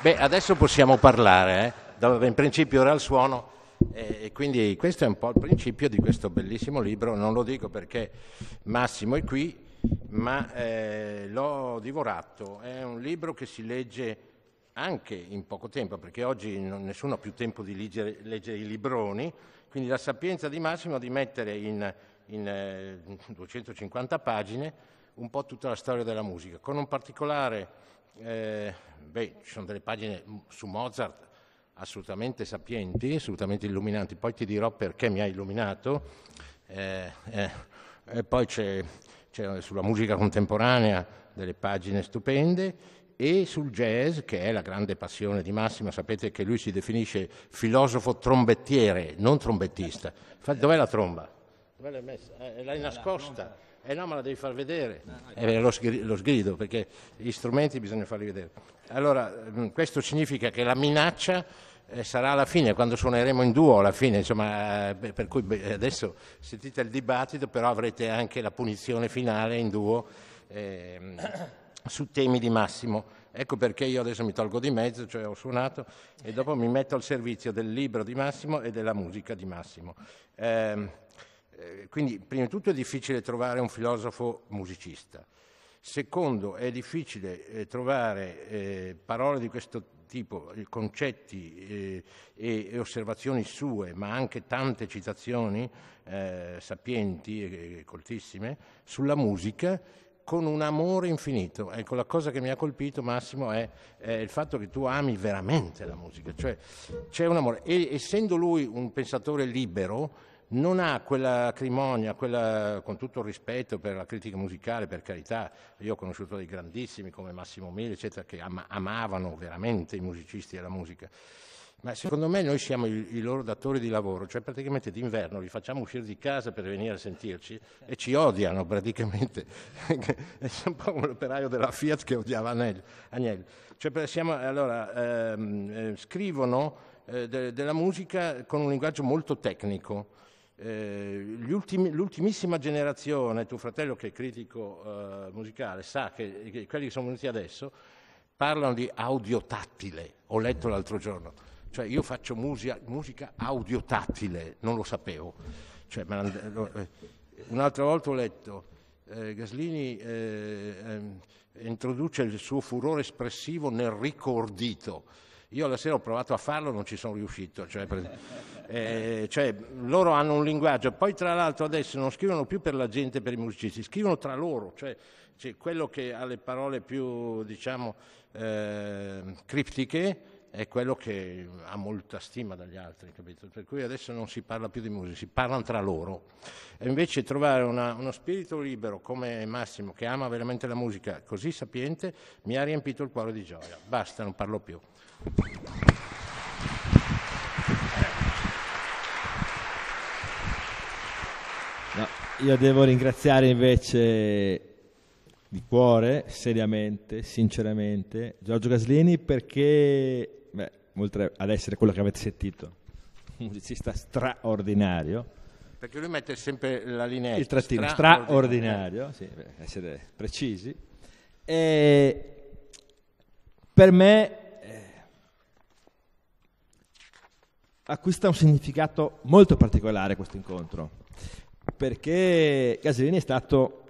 Beh, adesso possiamo parlare, eh? in principio era il suono e quindi questo è un po' il principio di questo bellissimo libro, non lo dico perché Massimo è qui, ma eh, l'ho divorato. È un libro che si legge anche in poco tempo, perché oggi nessuno ha più tempo di leggere, leggere i libroni, quindi la sapienza di Massimo è di mettere in, in eh, 250 pagine un po' tutta la storia della musica, con un particolare eh, beh, ci sono delle pagine su Mozart assolutamente sapienti, assolutamente illuminanti, poi ti dirò perché mi ha illuminato. Eh, eh, poi c'è, c'è, sulla musica contemporanea delle pagine stupende e sul jazz, che è la grande passione di Massimo, sapete che lui si definisce filosofo trombettiere, non trombettista. dov'è la tromba? Dov'è l'hai messa? Eh, l'hai nascosta. Eh no, me la devi far vedere. Eh, lo, sgrido, lo sgrido, perché gli strumenti bisogna farli vedere. Allora, mm, questo significa che la minaccia eh, sarà alla fine, quando suoneremo in duo alla fine, insomma, eh, per cui adesso sentite il dibattito, però avrete anche la punizione finale in duo eh, su temi di massimo. Ecco perché io adesso mi tolgo di mezzo, cioè ho suonato e dopo mi metto al servizio del libro di Massimo e della musica di Massimo. Eh, eh, quindi, prima di tutto, è difficile trovare un filosofo musicista. Secondo, è difficile eh, trovare eh, parole di questo tipo, eh, concetti e, eh, e, osservazioni sue, ma anche tante citazioni sapienti e, e coltissime sulla musica con un amore infinito. Ecco, la cosa che mi ha colpito, Massimo, è, è, il fatto che tu ami veramente la musica. Cioè, c'è un amore. E essendo lui un pensatore libero, non ha quell'acrimonia, quella, con tutto il rispetto per la critica musicale, per carità, io ho conosciuto dei grandissimi come Massimo Mili, eccetera, che am- amavano veramente i musicisti e la musica. Ma secondo me noi siamo i, i, loro datori di lavoro, cioè praticamente d'inverno li facciamo uscire di casa per venire a sentirci e ci odiano praticamente. È un po' come l'operaio della Fiat che odiava Agnelli. Cioè, siamo, allora, ehm, eh, scrivono eh, de- della musica con un linguaggio molto tecnico eh, ultimi, l'ultimissima generazione, tuo fratello che è critico eh, musicale sa che, quelli che sono venuti adesso parlano di audio tattile, ho letto l'altro giorno, cioè io faccio musica, musica audio tattile, non lo sapevo. Cioè, eh, un'altra volta ho letto eh, Gaslini eh, ehm, introduce il suo furore espressivo nel ricordito. Io la sera ho provato a farlo, non ci sono riuscito. Cioè, per... Eh, cioè, loro hanno un linguaggio, poi tra l'altro adesso non scrivono più per la gente, per i musicisti, scrivono tra loro, cioè, cioè quello che ha le parole più, diciamo, eh, criptiche è quello che ha molta stima dagli altri, capito? Per cui adesso non si parla più di musica, si parlano tra loro. E invece trovare una, uno spirito libero come Massimo, che ama veramente la musica, così sapiente, mi ha riempito il cuore di gioia. Basta, non parlo più. Io devo ringraziare invece di cuore, seriamente, sinceramente, Giorgio Gaslini perché, beh, oltre ad essere quello che avete sentito, un musicista straordinario. Perché lui mette sempre la linea. Il trattino, straordinario, straordinario sì, per essere precisi. E per me eh, acquista un significato molto particolare questo incontro perché Gasolini è stato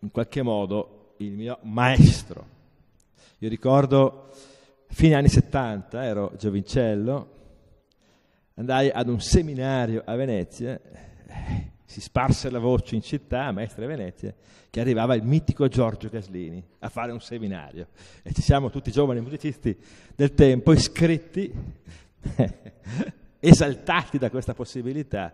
in qualche modo il mio maestro. Io ricordo fine anni 70, ero giovincello, andai ad un seminario a Venezia, si sparse la voce in città, maestra a Venezia, che arrivava il mitico Giorgio Gaslini a fare un seminario. E ci siamo tutti i giovani musicisti del tempo iscritti, esaltati da questa possibilità.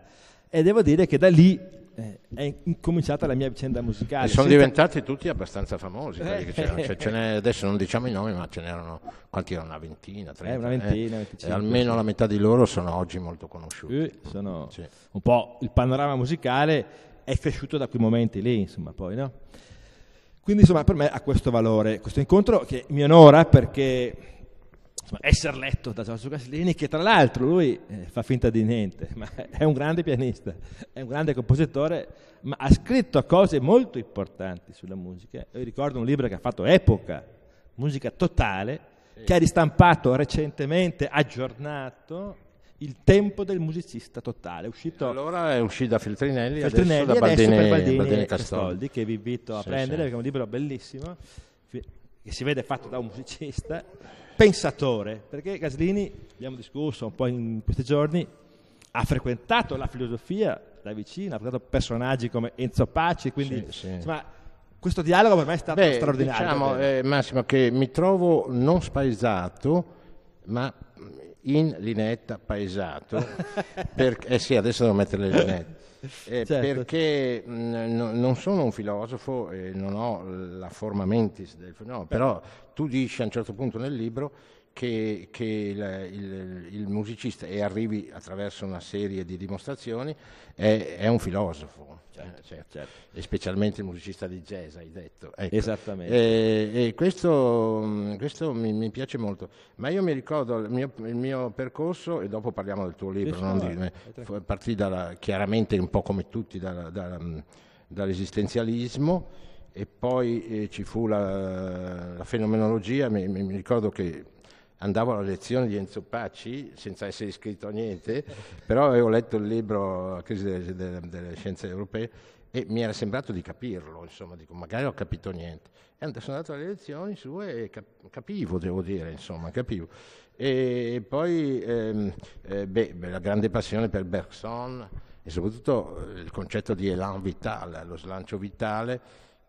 E devo dire che da lì eh, è incominciata la mia vicenda musicale. E sono senza... diventati tutti abbastanza famosi, eh. cioè, adesso non diciamo i nomi, ma ce n'erano quanti erano? Una ventina, trenta. Eh, una eh. ventina, 25, almeno la metà di loro sono oggi molto conosciuti. sono sì. un po' il panorama musicale è cresciuto da quei momenti lì, insomma, poi no? Quindi insomma per me ha questo valore, questo incontro che mi onora perché essere letto da Giorgio Gaslini, che tra l'altro lui eh, fa finta di niente, ma è un grande pianista, è un grande compositore, ma ha scritto cose molto importanti sulla musica. Io ricordo un libro che ha fatto Epoca, Musica Totale, che ha ristampato recentemente, aggiornato, il tempo del musicista totale. È uscito allora è uscito da Feltrinelli, Feltrinelli adesso, da Baldini, adesso per Baldini, Baldini Castoldi, che vi invito a sì, prendere, sì. perché è un libro bellissimo, che si vede fatto da un musicista pensatore, perché Gaslini, abbiamo discusso un po' in questi giorni, ha frequentato la filosofia da vicino, ha frequentato personaggi come Enzo Paci, quindi sì, sì. insomma questo dialogo per me è stato Beh, straordinario. Diciamo, eh, Massimo, che mi trovo non spaesato, ma in linetta paesato, per, eh sì adesso devo mettere le linette, eh, certo. perché mh, non sono un filosofo e non ho la forma mentis, del, no, però tu dici a un certo punto nel libro che, che il, il, il, musicista, e arrivi attraverso una serie di dimostrazioni, è, è un filosofo certo, eh, certo. certo. E specialmente il musicista di jazz, hai detto. Ecco. Esattamente. E, eh, e questo, mm, questo mi, mi, piace molto. Ma io mi ricordo il mio, il mio percorso, e dopo parliamo del tuo libro, non di, partì dalla, chiaramente un po' come tutti dalla, dalla, mm, dall'esistenzialismo e poi eh, ci fu la, la fenomenologia, mi, mi ricordo che andavo alla lezione di Enzo Pacci senza essere iscritto a niente, però avevo letto il libro La crisi delle, delle, delle scienze europee e mi era sembrato di capirlo, insomma, dico magari ho capito niente. E sono andato alle lezioni sue e capivo, devo dire, insomma, capivo. E poi ehm, eh, beh, la grande passione per Bergson e soprattutto eh, il concetto di elan vitale, lo slancio vitale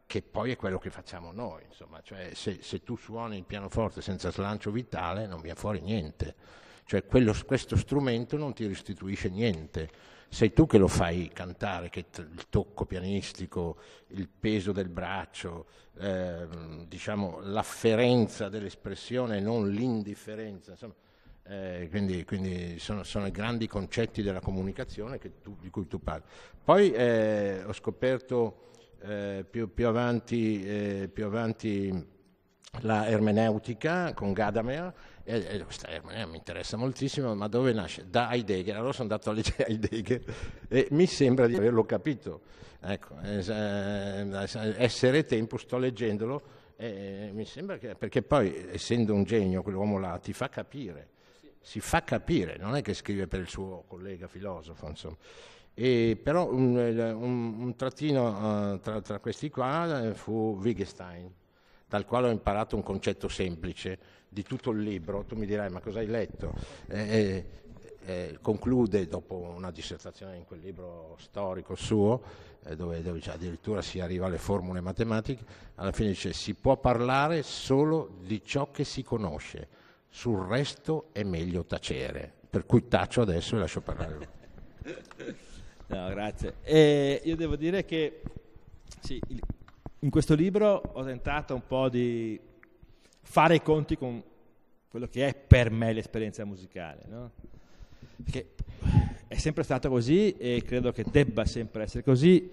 che poi è quello che facciamo noi, insomma, cioè se, se, tu suoni il pianoforte senza slancio vitale non viene fuori niente, cioè quello, questo strumento non ti restituisce niente, sei tu che lo fai cantare, che t- il tocco pianistico, il peso del braccio, ehm, diciamo, l'afferenza dell'espressione e non l'indifferenza, insomma, eh, quindi, quindi sono, sono, i grandi concetti della comunicazione tu, di cui tu parli. Poi eh, ho scoperto eh, più, più, avanti, eh, più avanti la ermeneutica con Gadamer, e, e questa ermeneutica mi interessa moltissimo, ma dove nasce? Da Heidegger, allora sono andato a leggere Heidegger e mi sembra di averlo capito. Ecco, eh, essere tempo, sto leggendolo, e mi sembra che, perché poi essendo un genio quell'uomo là ti fa capire, si fa capire, non è che scrive per il suo collega filosofo, insomma. E però un, eh, un, un trattino uh, tra, tra, questi qua eh, fu Wittgenstein, dal quale ho imparato un concetto semplice di tutto il libro. Tu mi dirai, ma cosa hai letto? Eh, eh, conclude dopo una dissertazione in quel libro storico suo, eh, dove, dove addirittura si arriva alle formule matematiche, alla fine dice si può parlare solo di ciò che si conosce, sul resto è meglio tacere. Per cui taccio adesso e lascio parlare lui. No, grazie. E io devo dire che sì, in questo libro ho tentato un po' di fare i conti con quello che è per me l'esperienza musicale, no? Perché è sempre stato così e credo che debba sempre essere così.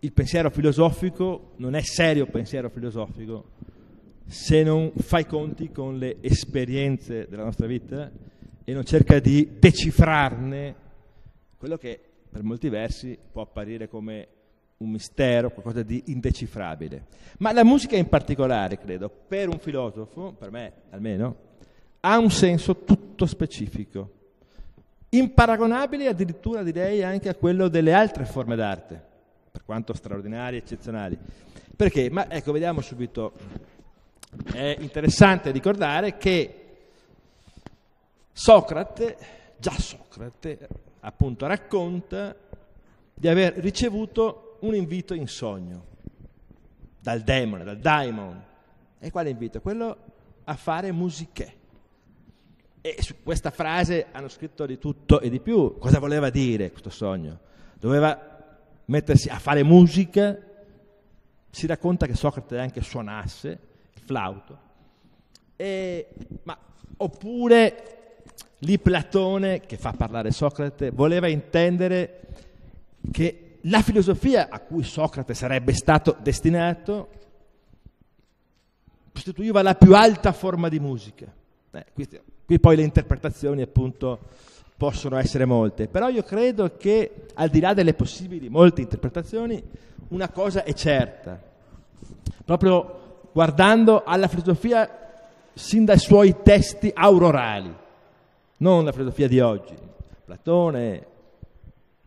Il pensiero filosofico non è serio pensiero filosofico se non fai conti con le esperienze della nostra vita e non cerca di decifrarne quello che per molti versi può apparire come un mistero, qualcosa di indecifrabile. Ma la musica in particolare, credo, per un filosofo, per me almeno, ha un senso tutto specifico, imparagonabile addirittura direi anche a quello delle altre forme d'arte, per quanto straordinarie eccezionali. Perché? Ma ecco, vediamo subito. È interessante ricordare che Socrate, già Socrate, appunto racconta di aver ricevuto un invito in sogno dal demone, dal daimon. E quale invito? Quello a fare musiche. E su questa frase hanno scritto di tutto e di più. Cosa voleva dire questo sogno? Doveva mettersi a fare musica. Si racconta che Socrate anche suonasse il flauto. E, ma, oppure lì Platone, che fa parlare Socrate, voleva intendere che la filosofia a cui Socrate sarebbe stato destinato costituiva la più alta forma di musica. Eh, qui, qui poi le interpretazioni appunto possono essere molte, però io credo che al di là delle possibili molte interpretazioni, una cosa è certa, proprio guardando alla filosofia sin dai suoi testi aurorali, non la filosofia di oggi, Platone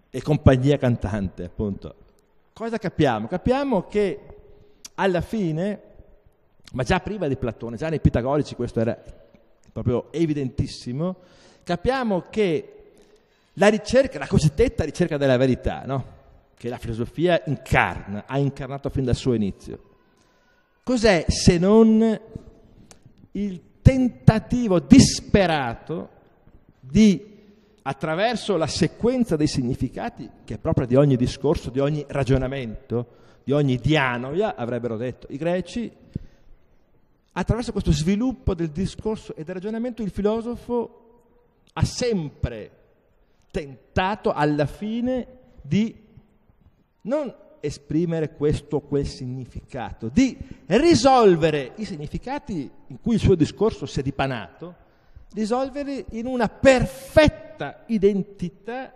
e compagnia cantante, appunto. Cosa capiamo? Capiamo che alla fine, ma già prima di Platone, già nei Pitagorici questo era proprio evidentissimo, capiamo che la ricerca, la cosiddetta ricerca della verità, no? che la filosofia incarna, ha incarnato fin dal suo inizio, cos'è se non il tentativo disperato di, attraverso la sequenza dei significati, che è propria di ogni discorso, di ogni ragionamento, di ogni dianoia, avrebbero detto i greci, attraverso questo sviluppo del discorso e del ragionamento il filosofo ha sempre tentato alla fine di non esprimere questo o quel significato, di risolvere i significati in cui il suo discorso si è dipanato risolvere in una perfetta identità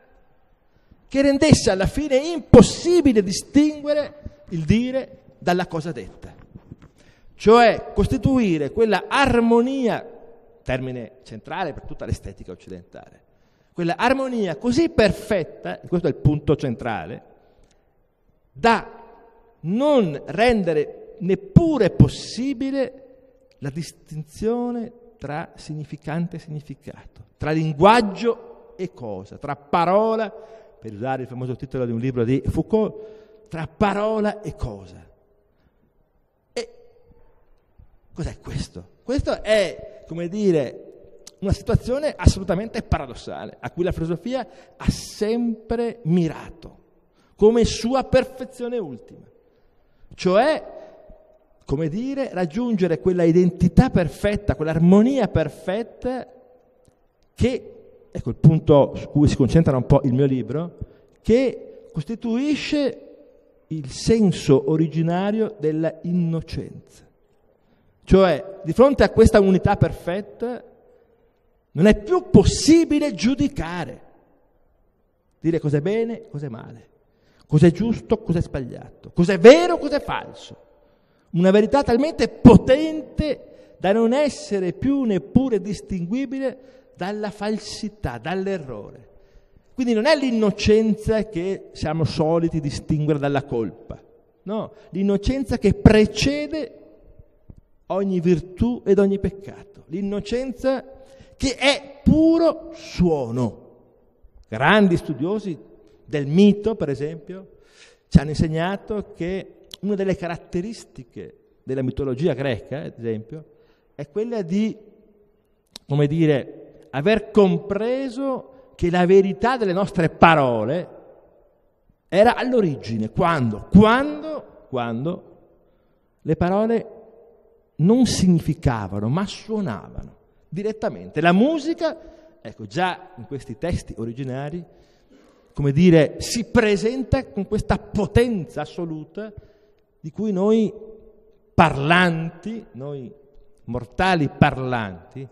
che rendesse alla fine impossibile distinguere il dire dalla cosa detta, cioè costituire quella armonia, termine centrale per tutta l'estetica occidentale, quella armonia così perfetta, e questo è il punto centrale, da non rendere neppure possibile la distinzione tra significante e significato, tra linguaggio e cosa, tra parola, per usare il famoso titolo di un libro di Foucault, tra parola e cosa. E cos'è questo? Questo è, come dire, una situazione assolutamente paradossale, a cui la filosofia ha sempre mirato, come sua perfezione ultima. Cioè come dire, raggiungere quella identità perfetta, quell'armonia perfetta che, ecco il punto su cui si concentra un po' il mio libro, che costituisce il senso originario dell'innocenza. Cioè, di fronte a questa unità perfetta, non è più possibile giudicare, dire cos'è bene, cos'è male, cos'è giusto, cos'è sbagliato, cos'è vero, cos'è falso una verità talmente potente da non essere più neppure distinguibile dalla falsità, dall'errore. Quindi non è l'innocenza che siamo soliti distinguere dalla colpa, no, l'innocenza che precede ogni virtù ed ogni peccato, l'innocenza che è puro suono. Grandi studiosi del mito, per esempio, ci hanno insegnato che una delle caratteristiche della mitologia greca, ad esempio, è quella di, come dire, aver compreso che la verità delle nostre parole era all'origine. Quando? Quando? Quando le parole non significavano, ma suonavano direttamente. La musica, ecco, già in questi testi originari, come dire, si presenta con questa potenza assoluta di cui noi parlanti, noi mortali parlanti,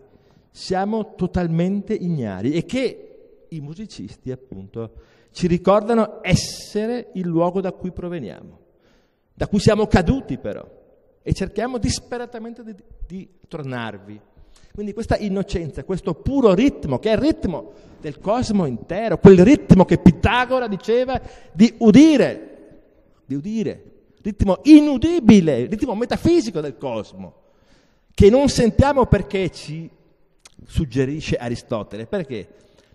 siamo totalmente ignari e che i musicisti appunto ci ricordano essere il luogo da cui proveniamo, da cui siamo caduti però e cerchiamo disperatamente di, di tornarvi. Quindi questa innocenza, questo puro ritmo, che è il ritmo del cosmo intero, quel ritmo che Pitagora diceva di udire, di udire, ritmo inudibile, ritmo metafisico del cosmo, che non sentiamo perché ci suggerisce Aristotele. Perché?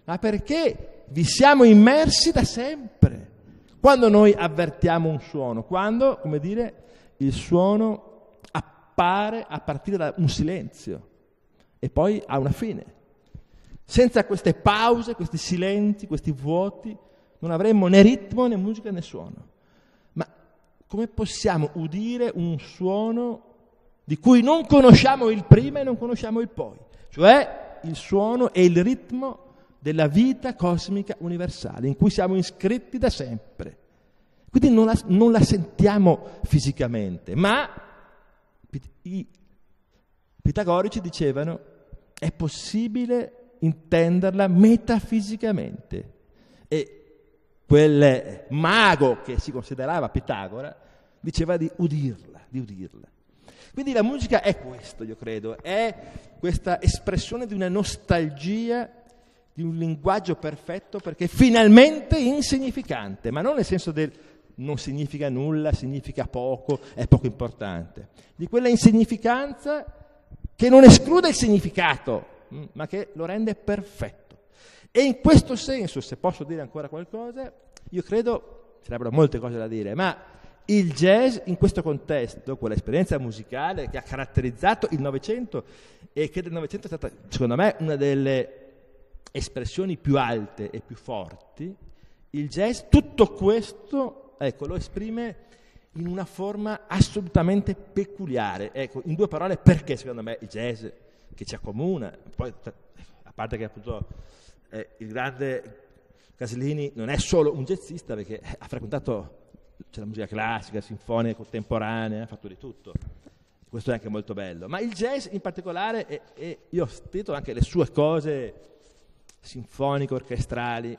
Ma perché vi siamo immersi da sempre. Quando noi avvertiamo un suono, quando, come dire, il suono appare a partire da un silenzio e poi ha una fine. Senza queste pause, questi silenzi, questi vuoti, non avremmo né ritmo né musica né suono come possiamo udire un suono di cui non conosciamo il prima e non conosciamo il poi, cioè il suono e il ritmo della vita cosmica universale in cui siamo iscritti da sempre. Quindi non la, non la sentiamo fisicamente, ma i pitagorici dicevano è possibile intenderla metafisicamente. E quel mago che si considerava Pitagora diceva di udirla, di udirla. Quindi la musica è questo, io credo, è questa espressione di una nostalgia, di un linguaggio perfetto perché finalmente insignificante, ma non nel senso del non significa nulla, significa poco, è poco importante, di quella insignificanza che non esclude il significato, mm, ma che lo rende perfetto. E in questo senso, se posso dire ancora qualcosa, io credo, sarebbero molte cose da dire, ma il jazz in questo contesto, quella esperienza musicale che ha caratterizzato il Novecento e che del Novecento è stata, secondo me, una delle espressioni più alte e più forti, il jazz, tutto questo ecco, lo esprime in una forma assolutamente peculiare. Ecco, in due parole, perché secondo me il jazz che ci accomuna, poi a parte che appunto eh, il grande Casilini non è solo un jazzista perché ha frequentato c'è la musica classica, sinfonica, contemporanea, ha fatto di tutto. Questo è anche molto bello. Ma il jazz in particolare, è, è, io ho scritto anche le sue cose sinfoniche, orchestrali,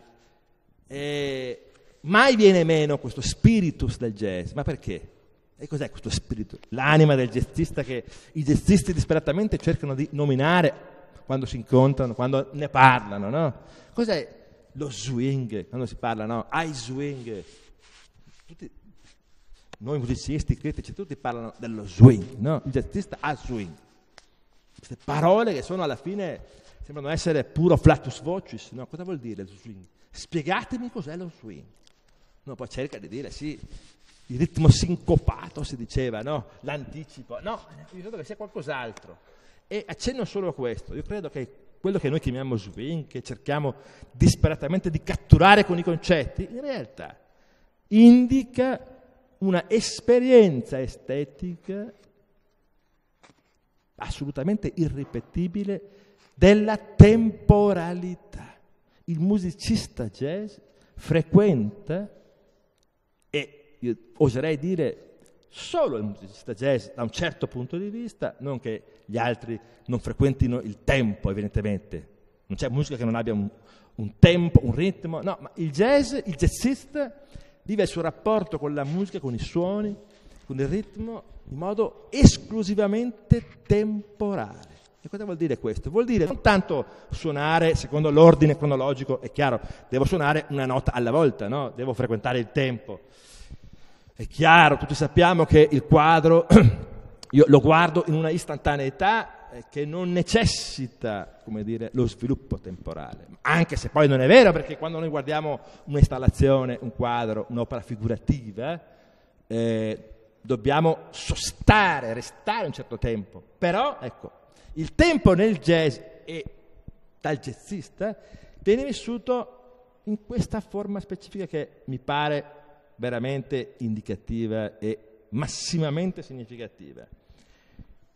e mai viene meno questo spiritus del jazz. Ma perché? E cos'è questo spirito? L'anima del jazzista che i jazzisti disperatamente cercano di nominare quando si incontrano, quando ne parlano, no? Cos'è lo swing? Quando si parla, no? I swing, tutti, noi musicisti, critici, tutti parlano dello swing, no? Il jazzista ha swing. Queste parole che sono alla fine, sembrano essere puro flatus vocis, no? Cosa vuol dire lo swing? Spiegatemi cos'è lo swing. No, poi cerca di dire, sì, il ritmo sincopato si diceva, no? L'anticipo. No, bisogna che sia qualcos'altro. E accenno solo a questo. Io credo che quello che noi chiamiamo swing, che cerchiamo disperatamente di catturare con i concetti, in realtà indica una esperienza estetica assolutamente irripetibile della temporalità. Il musicista jazz frequenta e io oserei dire solo il musicista jazz da un certo punto di vista, non che gli altri non frequentino il tempo evidentemente, non c'è musica che non abbia un, un tempo, un ritmo, no, ma il jazz, il jazzista vive il suo rapporto con la musica, con i suoni, con il ritmo, in modo esclusivamente temporale. E cosa vuol dire questo? Vuol dire non tanto suonare secondo l'ordine cronologico, è chiaro, devo suonare una nota alla volta, no? devo frequentare il tempo. È chiaro, tutti sappiamo che il quadro, io lo guardo in una istantaneità eh, che non necessita dire, lo sviluppo temporale, anche se poi non è vero perché quando noi guardiamo un'installazione, un quadro, un'opera figurativa, eh, dobbiamo sostare, restare un certo tempo, però ecco, il tempo nel jazz e dal jazzista viene vissuto in questa forma specifica che mi pare veramente indicativa e massimamente significativa.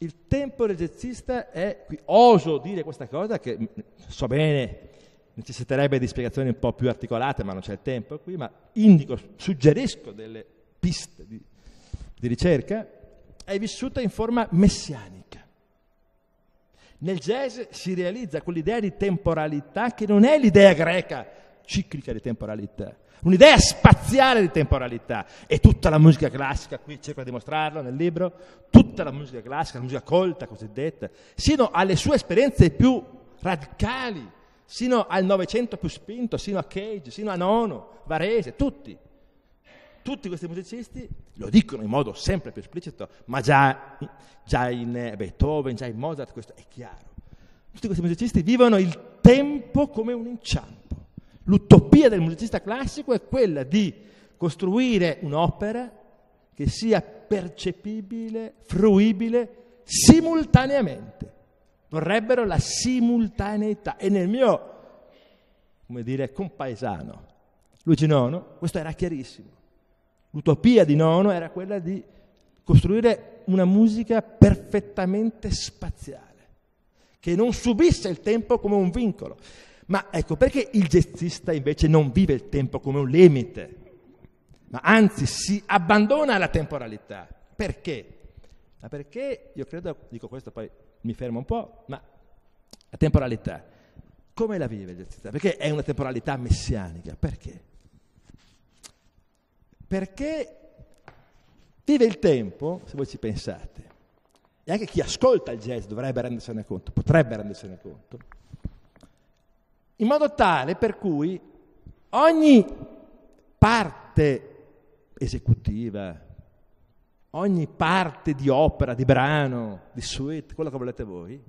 Il tempo elettricista è, qui, oso dire questa cosa che mm, so bene, necessiterebbe di spiegazioni un po' più articolate, ma non c'è il tempo qui, ma indico, suggerisco delle piste di, di ricerca, è vissuta in forma messianica. Nel jazz si realizza quell'idea di temporalità che non è l'idea greca ciclica di temporalità, un'idea spaziale di temporalità. E tutta la musica classica, qui cerco di dimostrarlo nel libro, tutta la musica classica, la musica colta cosiddetta, sino alle sue esperienze più radicali, sino al Novecento più spinto, sino a Cage, sino a Nono, Varese, tutti. Tutti questi musicisti lo dicono in modo sempre più esplicito, ma già, già in eh, Beethoven, già in Mozart, questo è chiaro. Tutti questi musicisti vivono il tempo come un inciampo L'utopia del musicista classico è quella di costruire un'opera che sia percepibile, fruibile simultaneamente. Vorrebbero la simultaneità. E nel mio, come dire, compaesano, Luigi Nono, questo era chiarissimo. L'utopia di Nono era quella di costruire una musica perfettamente spaziale, che non subisse il tempo come un vincolo. Ma ecco, perché il jazzista invece non vive il tempo come un limite, ma anzi si abbandona alla temporalità? Perché? Ma perché io credo, dico questo poi mi fermo un po', ma la temporalità, come la vive il jazzista? Perché è una temporalità messianica? Perché? Perché vive il tempo, se voi ci pensate, e anche chi ascolta il jazz dovrebbe rendersene conto, potrebbe rendersene conto, in modo tale per cui ogni parte esecutiva, ogni parte di opera, di brano, di suite, quello che volete voi,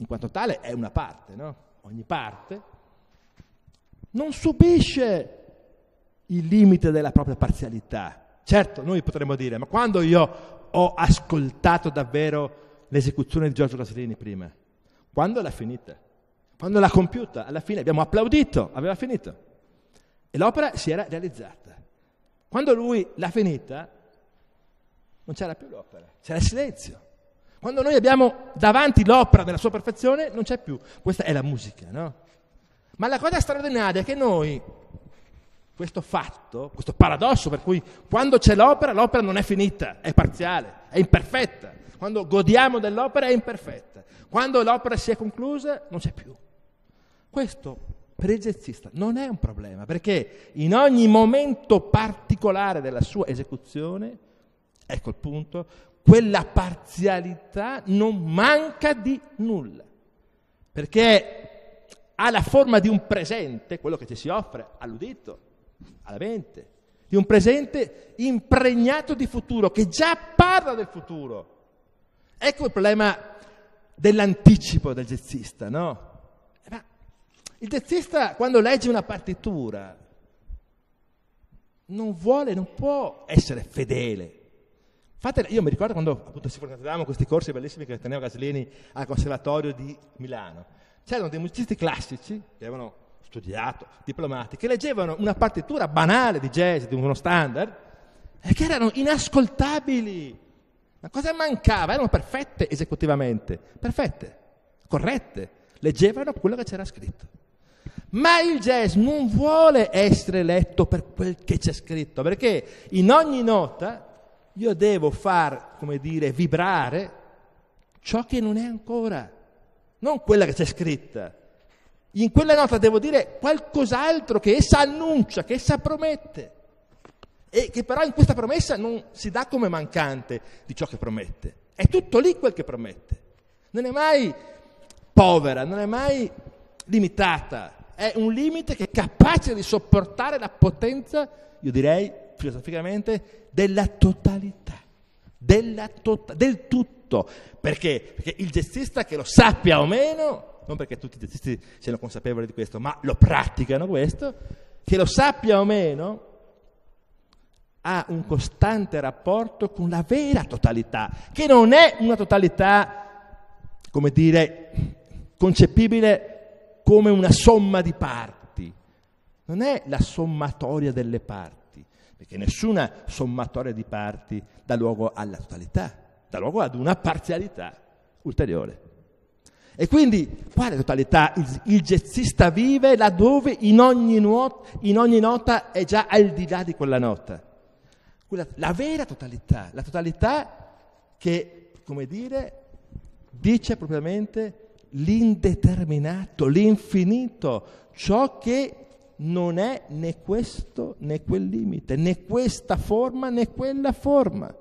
in quanto tale è una parte, no? Ogni parte non subisce il limite della propria parzialità. Certo, noi potremmo dire, ma quando io ho ascoltato davvero l'esecuzione di Giorgio Casolini prima? Quando l'ha finita? Quando l'ha compiuta, alla fine abbiamo applaudito, aveva finito. E l'opera si era realizzata. Quando lui l'ha finita, non c'era più l'opera, c'era il silenzio. Quando noi abbiamo davanti l'opera della sua perfezione, non c'è più. Questa è la musica, no? Ma la cosa straordinaria è che noi, questo fatto, questo paradosso per cui quando c'è l'opera, l'opera non è finita, è parziale, è imperfetta. Quando godiamo dell'opera è imperfetta. Quando l'opera si è conclusa, non c'è più. Questo per il jazzista non è un problema, perché in ogni momento particolare della sua esecuzione, ecco il punto, quella parzialità non manca di nulla, perché ha la forma di un presente, quello che ci si offre all'udito, alla mente, di un presente impregnato di futuro, che già parla del futuro. Ecco il problema dell'anticipo del jazzista, no? Il jazzista quando legge una partitura non vuole, non può essere fedele. Fatele, io mi ricordo quando appunto si organizzavamo questi corsi bellissimi che teneva Gaslini al Conservatorio di Milano. C'erano dei musicisti classici che avevano studiato, diplomati, che leggevano una partitura banale di jazz, di uno standard, e che erano inascoltabili. Ma cosa mancava? Erano perfette esecutivamente, perfette, corrette. Leggevano quello che c'era scritto. Ma il jazz non vuole essere letto per quel che c'è scritto, perché in ogni nota io devo far, come dire, vibrare ciò che non è ancora, non quella che c'è scritta. In quella nota devo dire qualcos'altro che essa annuncia, che essa promette, e che però in questa promessa non si dà come mancante di ciò che promette. È tutto lì quel che promette. Non è mai povera, non è mai limitata, è un limite che è capace di sopportare la potenza, io direi filosoficamente, della totalità, della tot- del tutto. Perché? Perché il gestista, che lo sappia o meno, non perché tutti i gestisti siano consapevoli di questo, ma lo praticano questo, che lo sappia o meno, ha un costante rapporto con la vera totalità, che non è una totalità, come dire, concepibile come una somma di parti, non è la sommatoria delle parti, perché nessuna sommatoria di parti dà luogo alla totalità, dà luogo ad una parzialità ulteriore. E quindi quale totalità? Il, il jazzista vive laddove in ogni, nuot- in ogni nota è già al di là di quella nota. Quella, la vera totalità, la totalità che, come dire, dice propriamente l'indeterminato, l'infinito, ciò che non è né questo né quel limite, né questa forma né quella forma.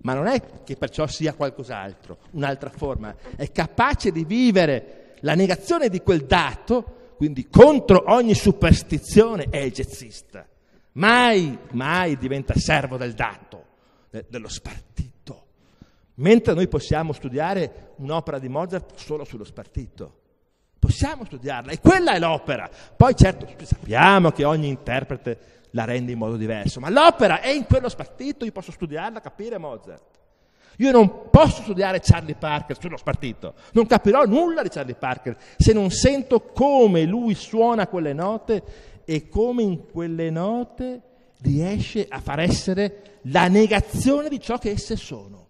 Ma non è che perciò sia qualcos'altro, un'altra forma, è capace di vivere la negazione di quel dato, quindi contro ogni superstizione è il jazzista. Mai, mai diventa servo del dato, dello spartito Mentre noi possiamo studiare un'opera di Mozart solo sullo spartito. Possiamo studiarla e quella è l'opera. Poi certo sappiamo che ogni interprete la rende in modo diverso, ma l'opera è in quello spartito, io posso studiarla, capire Mozart. Io non posso studiare Charlie Parker sullo spartito, non capirò nulla di Charlie Parker se non sento come lui suona quelle note e come in quelle note riesce a far essere la negazione di ciò che esse sono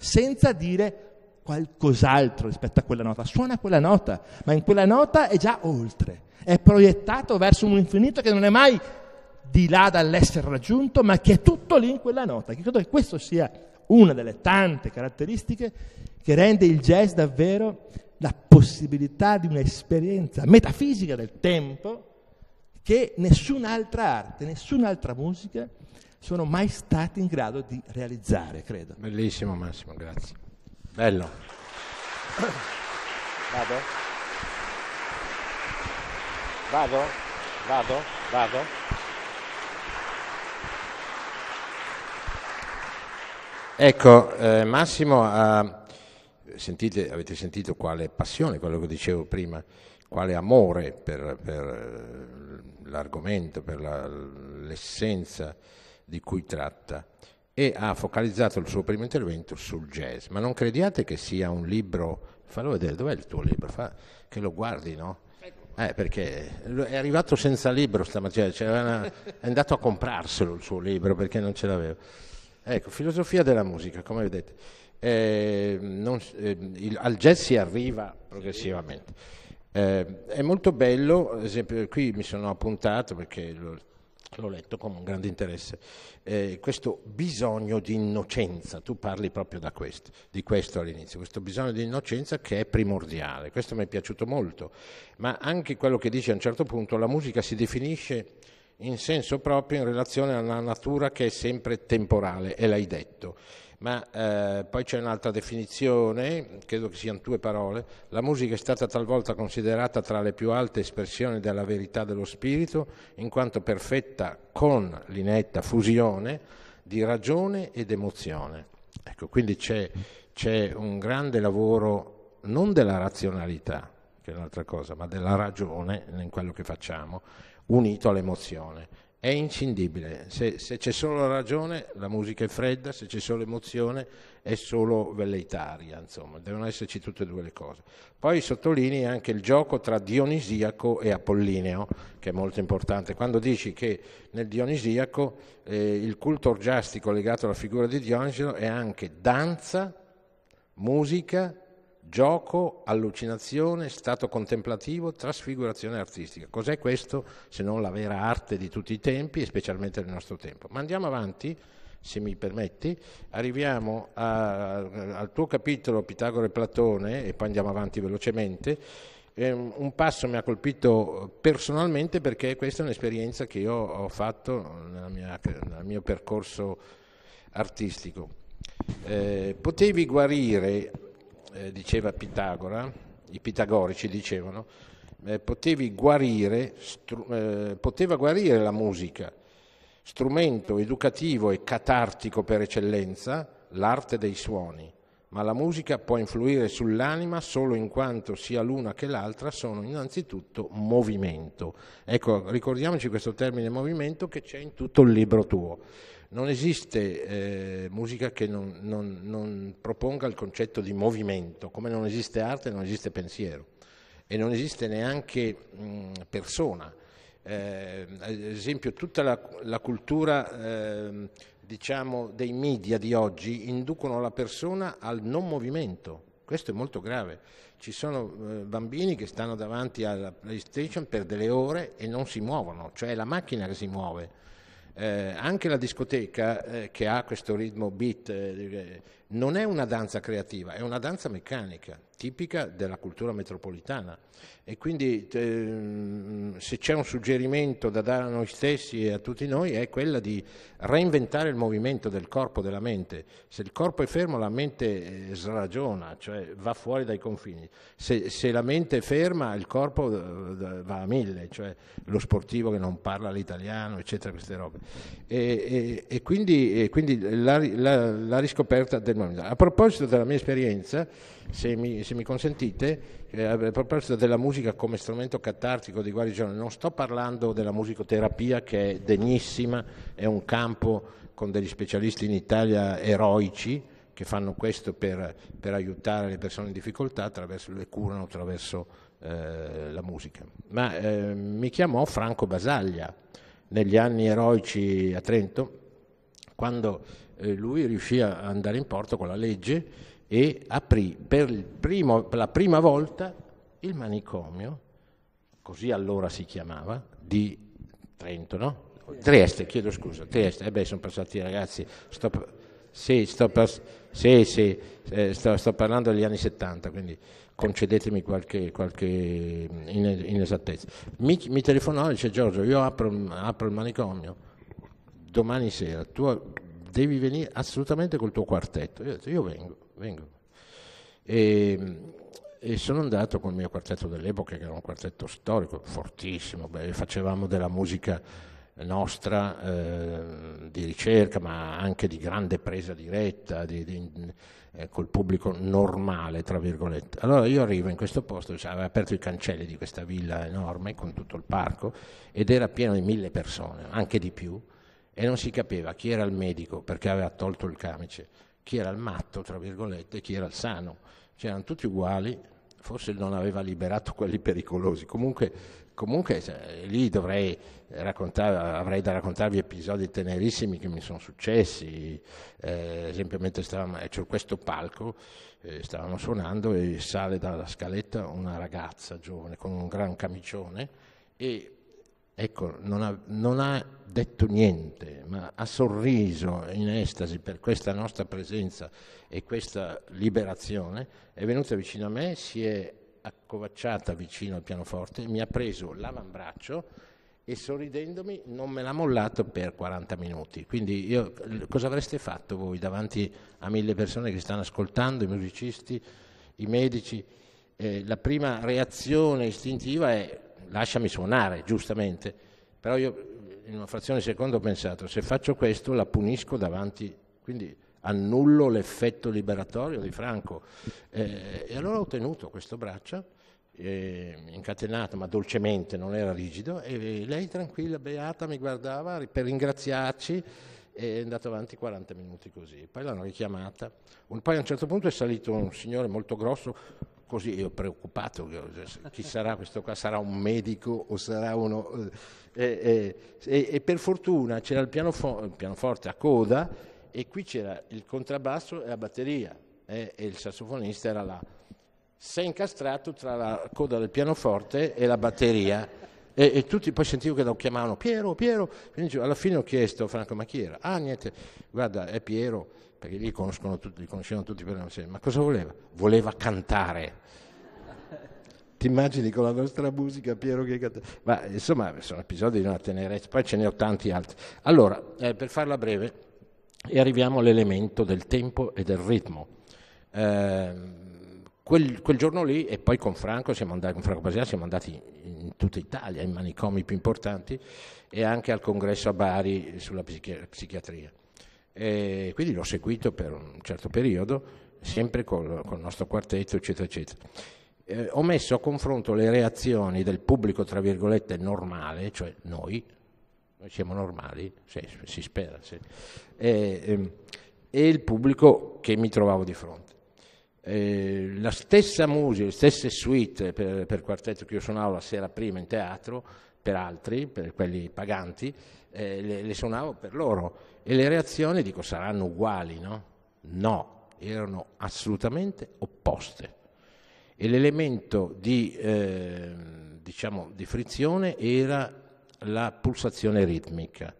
senza dire qualcos'altro rispetto a quella nota. Suona quella nota, ma in quella nota è già oltre, è proiettato verso un infinito che non è mai di là dall'essere raggiunto, ma che è tutto lì in quella nota. Io credo che questa sia una delle tante caratteristiche che rende il jazz davvero la possibilità di un'esperienza metafisica del tempo che nessun'altra arte, nessun'altra musica sono mai stati in grado di realizzare, credo. Bellissimo Massimo, grazie. Bello. Vado? Vado? Vado? Vado? Ecco, eh, Massimo, eh, sentite, avete sentito quale passione, quello che dicevo prima, quale amore per, per eh, l'argomento, per la, l'essenza di cui tratta e ha focalizzato il suo primo intervento sul jazz. Ma non crediate che sia un libro, fallo vedere, dov'è il tuo libro? Fa... Che lo guardi, no? Eh, perché è arrivato senza libro stamattina, cioè una... è andato a comprarselo il suo libro perché non ce l'aveva. Ecco, filosofia della musica, come vedete. Eh, non, eh, il, al jazz si arriva progressivamente. Eh, è molto bello, esempio, qui mi sono appuntato perché lo, l'ho letto con grande interesse, eh, questo bisogno di innocenza, tu parli proprio questo, di questo all'inizio, questo bisogno di innocenza che è primordiale, questo mi è piaciuto molto, ma anche quello che dice a un certo punto, la musica si definisce in senso proprio in relazione alla natura che è sempre temporale, e l'hai detto ma eh, poi c'è un'altra definizione, credo che siano due parole, la musica è stata talvolta considerata tra le più alte espressioni della verità dello spirito, in quanto perfetta con l'inetta fusione di ragione ed emozione. Ecco, quindi c'è, c'è un grande lavoro non della razionalità, che è un'altra cosa, ma della ragione in quello che facciamo, unito all'emozione è incendibile, Se, se c'è solo ragione, la musica è fredda, se c'è solo emozione, è solo velleitaria. Insomma, devono esserci tutte e due le cose. Poi sottolinei anche il gioco tra dionisiaco e apollineo, che è molto importante. Quando dici che nel dionisiaco eh, il culto orgiastico legato alla figura di Dioniso è anche danza, musica gioco, allucinazione, stato contemplativo, trasfigurazione artistica. Cos'è questo se non la vera arte di tutti i tempi e specialmente del nostro tempo? Ma andiamo avanti, se mi permetti, arriviamo a, al tuo capitolo Pitagora e Platone e poi andiamo avanti velocemente. Ehm, un passo mi ha colpito personalmente perché questa è un'esperienza che io ho fatto nella mia, nel mio percorso artistico. Eh, potevi guarire eh, diceva Pitagora, i pitagorici dicevano, eh, guarire, stru, eh, poteva guarire la musica, strumento educativo e catartico per eccellenza, l'arte dei suoni, ma la musica può influire sull'anima solo in quanto sia l'una che l'altra sono innanzitutto movimento. Ecco, ricordiamoci questo termine movimento che c'è in tutto il libro tuo. Non esiste eh, musica che non, non, non, proponga il concetto di movimento, come non esiste arte, non esiste pensiero e non esiste neanche mh, persona. Eh, ad esempio tutta la, la cultura eh, diciamo, dei media di oggi inducono la persona al non movimento, questo è molto grave. Ci sono eh, bambini che stanno davanti alla PlayStation per delle ore e non si muovono, cioè è la macchina che si muove eh, anche la discoteca eh, che ha questo ritmo beat eh, non è una danza creativa, è una danza meccanica, tipica della cultura metropolitana. E quindi ehm, se c'è un suggerimento da dare a noi stessi e a tutti noi è quella di reinventare il movimento del corpo e della mente. Se il corpo è fermo la mente eh, sragiona, cioè va fuori dai confini. Se, se la mente è ferma il corpo eh, va a mille, cioè lo sportivo che non parla l'italiano, eccetera, queste robe. E, e, e quindi, quindi la, la, la, riscoperta del movimento. A proposito della mia esperienza, se mi, se mi consentite, eh, a proposito della musica come strumento catartico di guarigione, non sto parlando della musicoterapia che è degnissima, è un campo con degli specialisti in Italia eroici che fanno questo per, per aiutare le persone in difficoltà attraverso le curano attraverso eh, la musica. Ma eh, mi chiamò Franco Basaglia negli anni eroici a Trento, quando eh, lui riuscì ad andare in porto con la legge e aprì per, primo, per la prima volta il manicomio, così allora si chiamava, di Trento, no? Trieste, chiedo scusa, Trieste, eh beh sono passati ragazzi, sto, sì, sto, sì, sì, eh, sto, sto parlando degli anni 70, quindi concedetemi qualche, qualche mm, inesattezza. Mi, mi telefonò e dice Giorgio, io apro, apro il manicomio domani sera, tu devi venire assolutamente col tuo quartetto. Io ho detto, io vengo, vengo. E, ehm, e sono andato col mio quartetto dell'epoca, che era un quartetto storico, fortissimo, beh, facevamo della musica nostra eh, di ricerca, ma anche di grande presa diretta di, di, eh, col pubblico normale, tra virgolette. Allora io arrivo in questo posto, cioè, aveva aperto i cancelli di questa villa enorme con tutto il parco ed era pieno di mille persone, anche di più e non si capiva chi era il medico perché aveva tolto il camice, chi era il matto, tra virgolette, chi era il sano. C'erano tutti uguali, forse non aveva liberato quelli pericolosi. Comunque, comunque eh, lì dovrei avrei da raccontarvi episodi tenerissimi che mi sono successi. Eh, esempio, mentre stavamo, eh, c'è questo palco, eh, stavamo suonando e sale dalla scaletta una ragazza giovane con un gran camicione e ecco, non ha, non ha, detto niente, ma ha sorriso in estasi per questa nostra presenza e questa liberazione, è venuta vicino a me, si è accovacciata vicino al pianoforte, mi ha preso l'avambraccio e sorridendomi non me l'ha mollato per 40 minuti. Quindi io, cosa avreste fatto voi davanti a mille persone che stanno ascoltando, i musicisti, i medici? Eh, la prima reazione istintiva è lasciami suonare, giustamente, però io in una frazione di secondo ho pensato, se faccio questo la punisco davanti, quindi annullo l'effetto liberatorio di Franco. Eh, e allora ho tenuto questo braccio, eh, incatenato ma dolcemente, non era rigido, e lei tranquilla, beata, mi guardava per ringraziarci e è andato avanti 40 minuti così. Poi l'hanno richiamata, poi a un certo punto è salito un signore molto grosso così io preoccupato, eh, chi sarà questo qua? Sarà un medico o sarà uno... Eh, eh, eh e, per fortuna c'era il, pianofo- il, pianoforte a coda e qui c'era il contrabbasso e la batteria eh, e il sassofonista era là. Si è incastrato tra la coda del pianoforte e la batteria e, e tutti, poi sentivo che lo chiamavano Piero, Piero. Alla fine ho chiesto a Franco, ma chi era? Ah, niente, guarda, è Piero, perché lì conoscono tutti, li conoscevano tutti Ma cosa voleva? Voleva cantare. Ti immagini con la nostra musica Piero che canta? Ma insomma, sono episodi di una tenerezza, poi ce ne ho tanti altri. Allora, eh, per farla breve, e arriviamo all'elemento del tempo e del ritmo. Eh, Quel, quel, giorno lì e poi con Franco, andati, con Franco Basile siamo andati in tutta Italia, ai manicomi più importanti e anche al congresso a Bari sulla psichiatria. E quindi l'ho seguito per un certo periodo, sempre col, col nostro quartetto, eccetera, eccetera. Eh, ho messo a confronto le reazioni del pubblico, tra virgolette, normale, cioè noi, noi siamo normali, sì, si spera, sì. e, ehm, e il pubblico che mi trovavo di fronte eh, la stessa musica, le stesse suite per, per quartetto che io suonavo la sera prima in teatro, per altri, per quelli paganti, eh, le, le, suonavo per loro e le reazioni, dico, saranno uguali, no? No, erano assolutamente opposte. E l'elemento di, eh, diciamo, di frizione era la pulsazione ritmica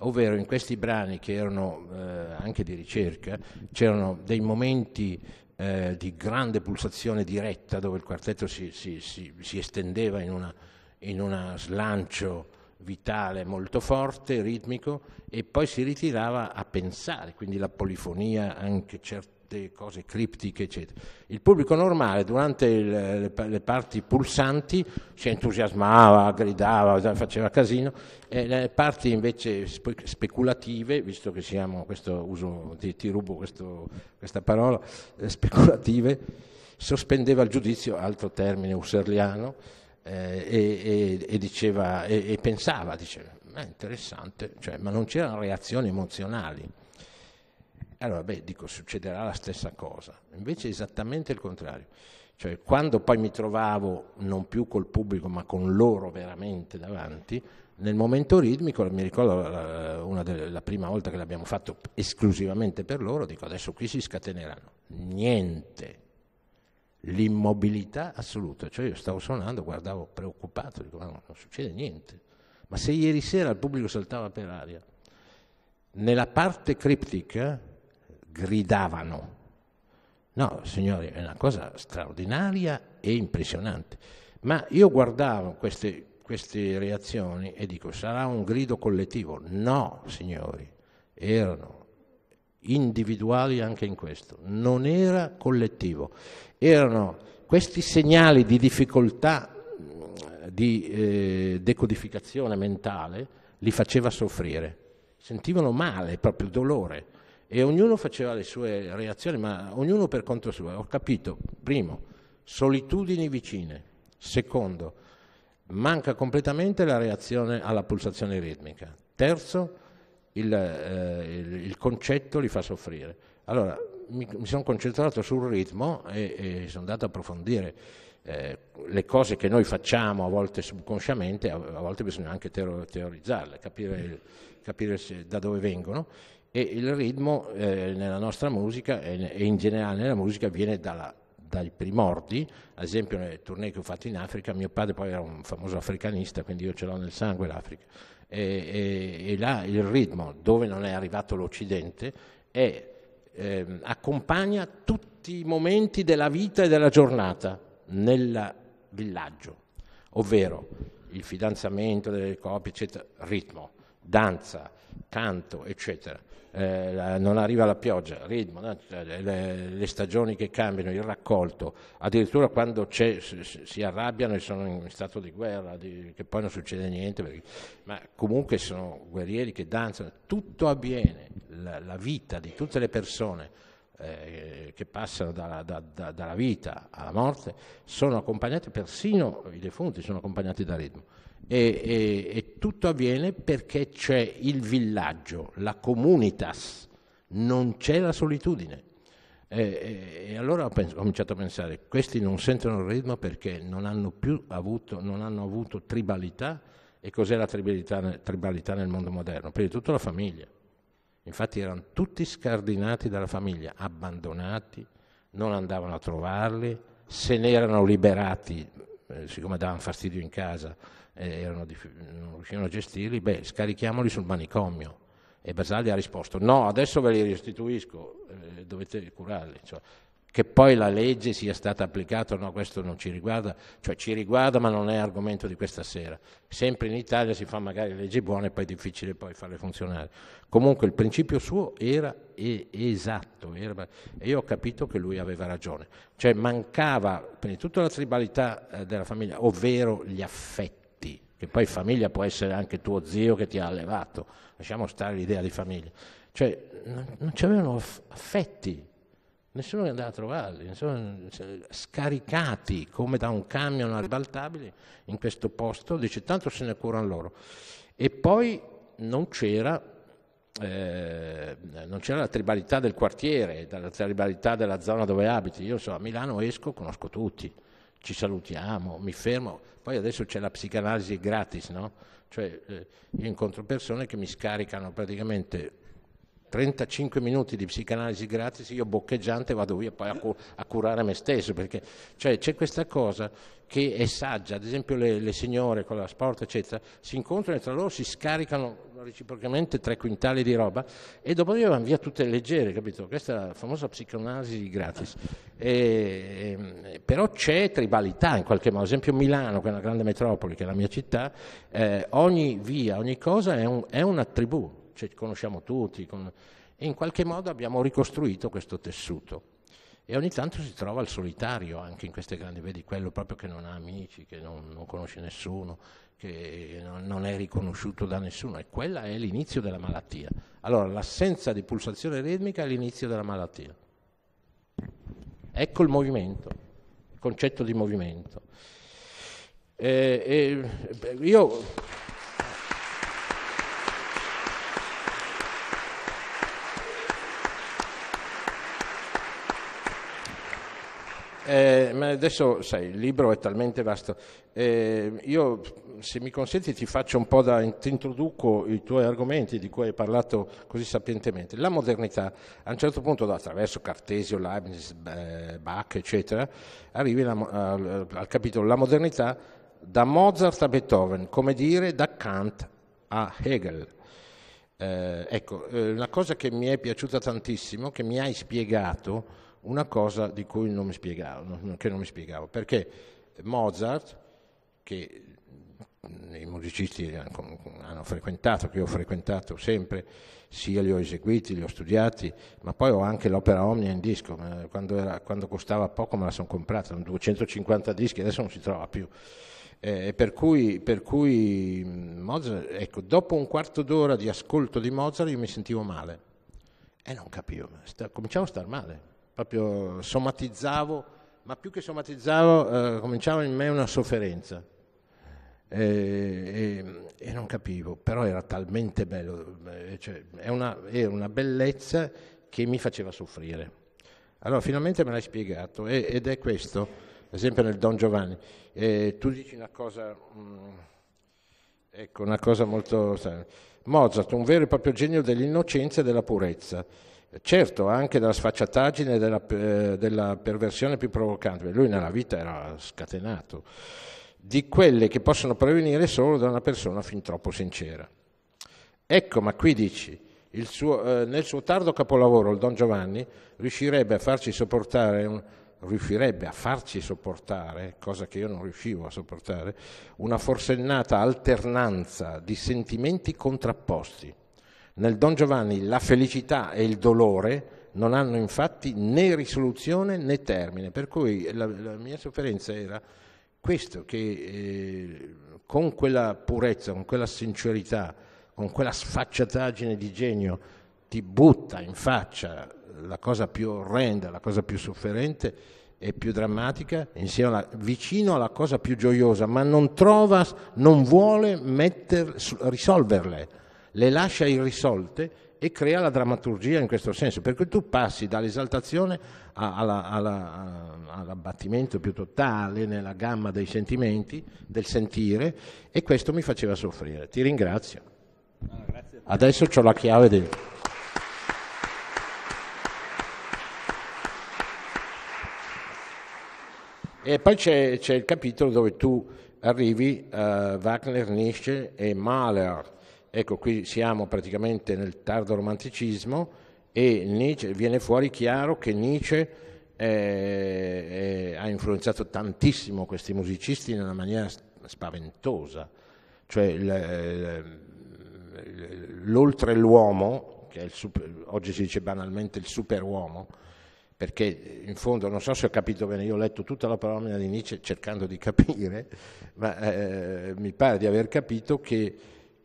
ovvero in questi brani che erano eh, anche di ricerca c'erano dei momenti eh, di grande pulsazione diretta dove il quartetto si, si, si, si estendeva in, una, in uno slancio vitale molto forte, ritmico, e poi si ritirava a pensare, quindi la polifonia anche certa delle cose criptiche, eccetera. Il pubblico normale durante il, le, le, parti pulsanti si entusiasmava, gridava, faceva casino, e le parti invece spe, speculative, visto che siamo, questo uso, ti, ti rubo questo, questa parola, eh, speculative, sospendeva il giudizio, altro termine usserliano, eh, e, e, e, diceva, e, pensava, diceva, ma è interessante, cioè, ma non c'erano reazioni emozionali allora, beh, dico, succederà la stessa cosa. Invece è esattamente il contrario. Cioè, quando poi mi trovavo non più col pubblico, ma con loro veramente davanti, nel momento ritmico, mi ricordo la, eh, delle, la prima volta che l'abbiamo fatto esclusivamente per loro, dico adesso qui si scateneranno. Niente, l'immobilità assoluta. Cioè io stavo suonando, guardavo preoccupato, dico no, non succede niente. Ma se ieri sera il pubblico saltava per aria, nella parte criptica gridavano. No, signori, è una cosa straordinaria e impressionante. Ma io guardavo queste, queste reazioni e dico, sarà un grido collettivo? No, signori, erano individuali anche in questo, non era collettivo, erano questi segnali di difficoltà di eh, decodificazione mentale li faceva soffrire, sentivano male, proprio dolore e ognuno faceva le sue reazioni, ma ognuno per conto suo. Ho capito, primo, solitudini vicine, secondo, manca completamente la reazione alla pulsazione ritmica, terzo, il, eh, il, il concetto li fa soffrire. Allora, mi, mi sono concentrato sul ritmo e, e sono andato a approfondire eh, le cose che noi facciamo a volte subconsciamente, a, a volte bisogna anche teorizzarle, capire, capire se, da dove vengono e il ritmo eh, nella nostra musica e in generale nella musica viene dalla, dai primordi, ad esempio nel tournée che ho fatto in Africa, mio padre poi era un famoso africanista, quindi io ce l'ho nel sangue l'Africa, e, e, e là il ritmo dove non è arrivato l'Occidente è, eh, accompagna tutti i momenti della vita e della giornata nel villaggio, ovvero il fidanzamento delle coppie, eccetera, ritmo, danza, canto, eccetera eh, non arriva la pioggia, ritmo, no? Cioè, le, le, stagioni che cambiano, il raccolto, addirittura quando si arrabbiano e sono in stato di guerra, di, che poi non succede niente, perché, ma comunque sono guerrieri che danzano, tutto avviene, la, la vita di tutte le persone. Eh, che passano dalla, da, da, dalla vita alla morte sono accompagnate, persino i defunti sono accompagnati da ritmo e, e, e tutto avviene perché c'è il villaggio, la comunitas, non c'è la solitudine. E, eh, eh, e, allora ho, cominciato a pensare, questi non sentono il ritmo perché non hanno più avuto, non hanno avuto tribalità. E cos'è la tribalità, tribalità nel mondo moderno? Prima di tutto la famiglia. Infatti erano tutti scardinati dalla famiglia, abbandonati, non andavano a trovarli, se ne erano liberati, eh, siccome davano fastidio in casa, eh, dif- non riuscivano a gestirli, beh, scarichiamoli sul manicomio. E Bersagli ha risposto, no, adesso ve li restituisco, eh, dovete curarli. Cioè, che poi la legge sia stata applicata no, questo non ci riguarda, cioè ci riguarda ma non è argomento di questa sera. Sempre in Italia si fa magari leggi buone poi è difficile poi farle funzionare. Comunque il principio suo era esatto, era, e io ho capito che lui aveva ragione. Cioè mancava prima di tutto la tribalità eh, della famiglia, ovvero gli affetti che poi famiglia può essere anche tuo zio che ti ha allevato, lasciamo stare l'idea di famiglia, cioè non c'avevano affetti, nessuno che andava a trovarli, nessuno, scaricati come da un camion a ribaltabili in questo posto, dice tanto se ne curano loro. E poi non c'era eh, non c'era la tribalità del quartiere, la tribalità della zona dove abiti. Io so, a Milano esco, conosco tutti ci salutiamo, mi fermo. Poi adesso c'è la psicanalisi gratis, no? Cioè eh, io incontro persone che mi scaricano praticamente 35 minuti di psicanalisi gratis, io boccheggiante vado via poi a, cu- a curare me stesso, perché cioè, c'è questa cosa che è saggia, ad esempio le, le signore con la sport eccetera, si incontrano e tra loro si scaricano erano reciprocamente tre quintali di roba e dopo dopodiché vanno via tutte leggere, capito? Questa è la famosa psicoanalisi gratis. E, e, però c'è tribalità in qualche modo, ad esempio Milano, che è una grande metropoli, che è la mia città, eh, ogni via, ogni cosa è, un, è una tribù, cioè, conosciamo tutti, con... e in qualche modo abbiamo ricostruito questo tessuto e ogni tanto si trova il solitario anche in queste grandi, vedi quello proprio che non ha amici, che non, non conosce nessuno che non è riconosciuto da nessuno e quella è l'inizio della malattia. Allora l'assenza di pulsazione ritmica è l'inizio della malattia. Ecco il movimento, il concetto di movimento. Eh, eh, io Eh, ma adesso, sai, il libro è talmente vasto. Eh, io, se mi consenti, ti faccio un po' da. ti introduco i tuoi argomenti di cui hai parlato così sapientemente. La modernità, a un certo punto, attraverso Cartesio, Leibniz, Bach, eccetera, arrivi la, al, al capitolo La modernità da Mozart a Beethoven, come dire da Kant a Hegel. Eh, ecco, eh, una cosa che mi è piaciuta tantissimo, che mi hai spiegato una cosa di cui non mi spiegavo, che non mi spiegavo, perché Mozart, che mm, i musicisti hanno frequentato, che io ho frequentato sempre, sia li ho eseguiti, li ho studiati, ma poi ho anche l'opera Omnia in disco, quando, era, quando costava poco me la sono comprata, 250 dischi, adesso non si trova più. Eh, per, cui, per cui mm, Mozart, ecco, dopo un quarto d'ora di ascolto di Mozart io mi sentivo male e non capivo, sta, cominciavo a star male proprio somatizzavo, ma più che somatizzavo eh, cominciava in me una sofferenza. E, e, e, non capivo, però era talmente bello, eh, cioè, è una, era una bellezza che mi faceva soffrire. Allora, finalmente me l'hai spiegato, e, ed è questo, ad esempio nel Don Giovanni, e eh, tu dici una cosa, mh, mm, ecco, una cosa molto... Mozart, un vero e proprio genio dell'innocenza e della purezza certo anche della sfacciataggine e della, eh, della perversione più provocante, lui nella vita era scatenato, di quelle che possono prevenire solo da una persona fin troppo sincera. Ecco, ma qui dici, suo, eh, nel suo tardo capolavoro, il Don Giovanni, riuscirebbe a farci sopportare un, riuscirebbe a farci sopportare, cosa che io non riuscivo a sopportare, una forsennata alternanza di sentimenti contrapposti nel Don Giovanni la felicità e il dolore non hanno infatti né risoluzione né termine, per cui la, la mia sofferenza era questo, che eh, con quella purezza, con quella sincerità, con quella sfacciataggine di genio ti butta in faccia la cosa più orrenda, la cosa più sofferente e più drammatica, alla, vicino alla cosa più gioiosa, ma non trova, non vuole metter, risolverle le lascia irrisolte e crea la drammaturgia in questo senso, per cui tu passi dall'esaltazione all'abbattimento più totale nella gamma dei sentimenti, del sentire, e questo mi faceva soffrire. Ti ringrazio. No, Adesso ho la chiave del... E poi c'è, il capitolo dove tu arrivi, uh, Wagner, Nietzsche e Mahler, Ecco, qui siamo praticamente nel tardo romanticismo e Nietzsche, viene fuori chiaro che Nietzsche eh, eh, ha influenzato tantissimo questi musicisti in una maniera spaventosa. Cioè eh, l'oltre l'uomo, che super, oggi si dice banalmente il superuomo, perché in fondo non so se ho capito bene, io ho letto tutta la parola di Nietzsche cercando di capire, ma eh, mi pare di aver capito che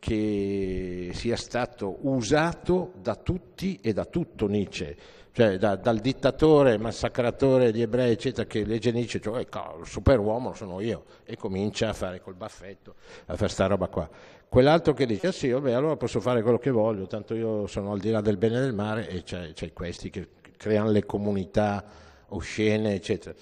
che sia stato usato da tutti e da tutto Nietzsche, cioè da, dal dittatore massacratore di ebrei, eccetera, che legge Nietzsche, cioè eh, il superuomo sono io, e comincia a fare col baffetto, a fare sta roba qua. Quell'altro che dice, ah sì, vabbè, allora posso fare quello che voglio, tanto io sono al di là del bene e del male, e c'è, c'è questi che creano le comunità oscene, eccetera,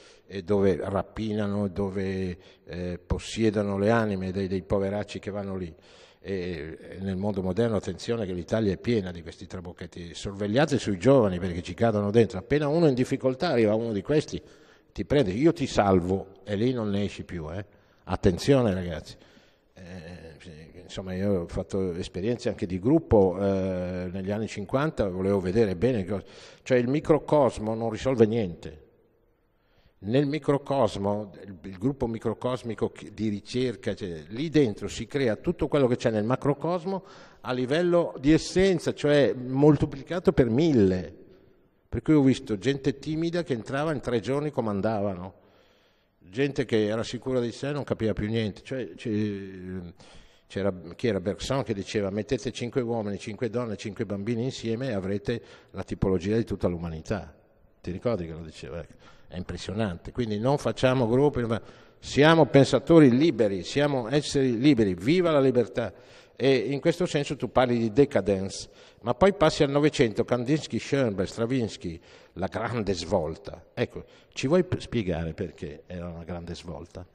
dove rapinano, dove eh, possiedono le anime dei, dei poveracci che vanno lì e nel mondo moderno attenzione che l'Italia è piena di questi trabocchetti, sorvegliate sui giovani perché ci cadono dentro, appena uno è in difficoltà arriva uno di questi, ti prende, io ti salvo e lì non ne esci più, eh. attenzione ragazzi. Eh, insomma io ho fatto esperienze anche di gruppo eh, negli anni 50, volevo vedere bene, cioè il microcosmo non risolve niente, nel microcosmo, il gruppo microcosmico di ricerca, cioè, lì dentro si crea tutto quello che c'è nel macrocosmo a livello di essenza, cioè moltiplicato per mille. Per cui ho visto gente timida che entrava in tre giorni comandavano, gente che era sicura di sé non capiva più niente. Cioè, c'era chi era Bergson che diceva mettete cinque uomini, cinque donne, cinque bambini insieme e avrete la tipologia di tutta l'umanità. Ti ricordi che lo diceva? Ecco. È impressionante. Quindi non facciamo gruppi, siamo pensatori liberi, siamo esseri liberi, viva la libertà. E in questo senso tu parli di decadence, ma poi passi al Novecento, Kandinsky, Schoenberg, Stravinsky, la grande svolta. Ecco, ci vuoi spiegare perché era una grande svolta?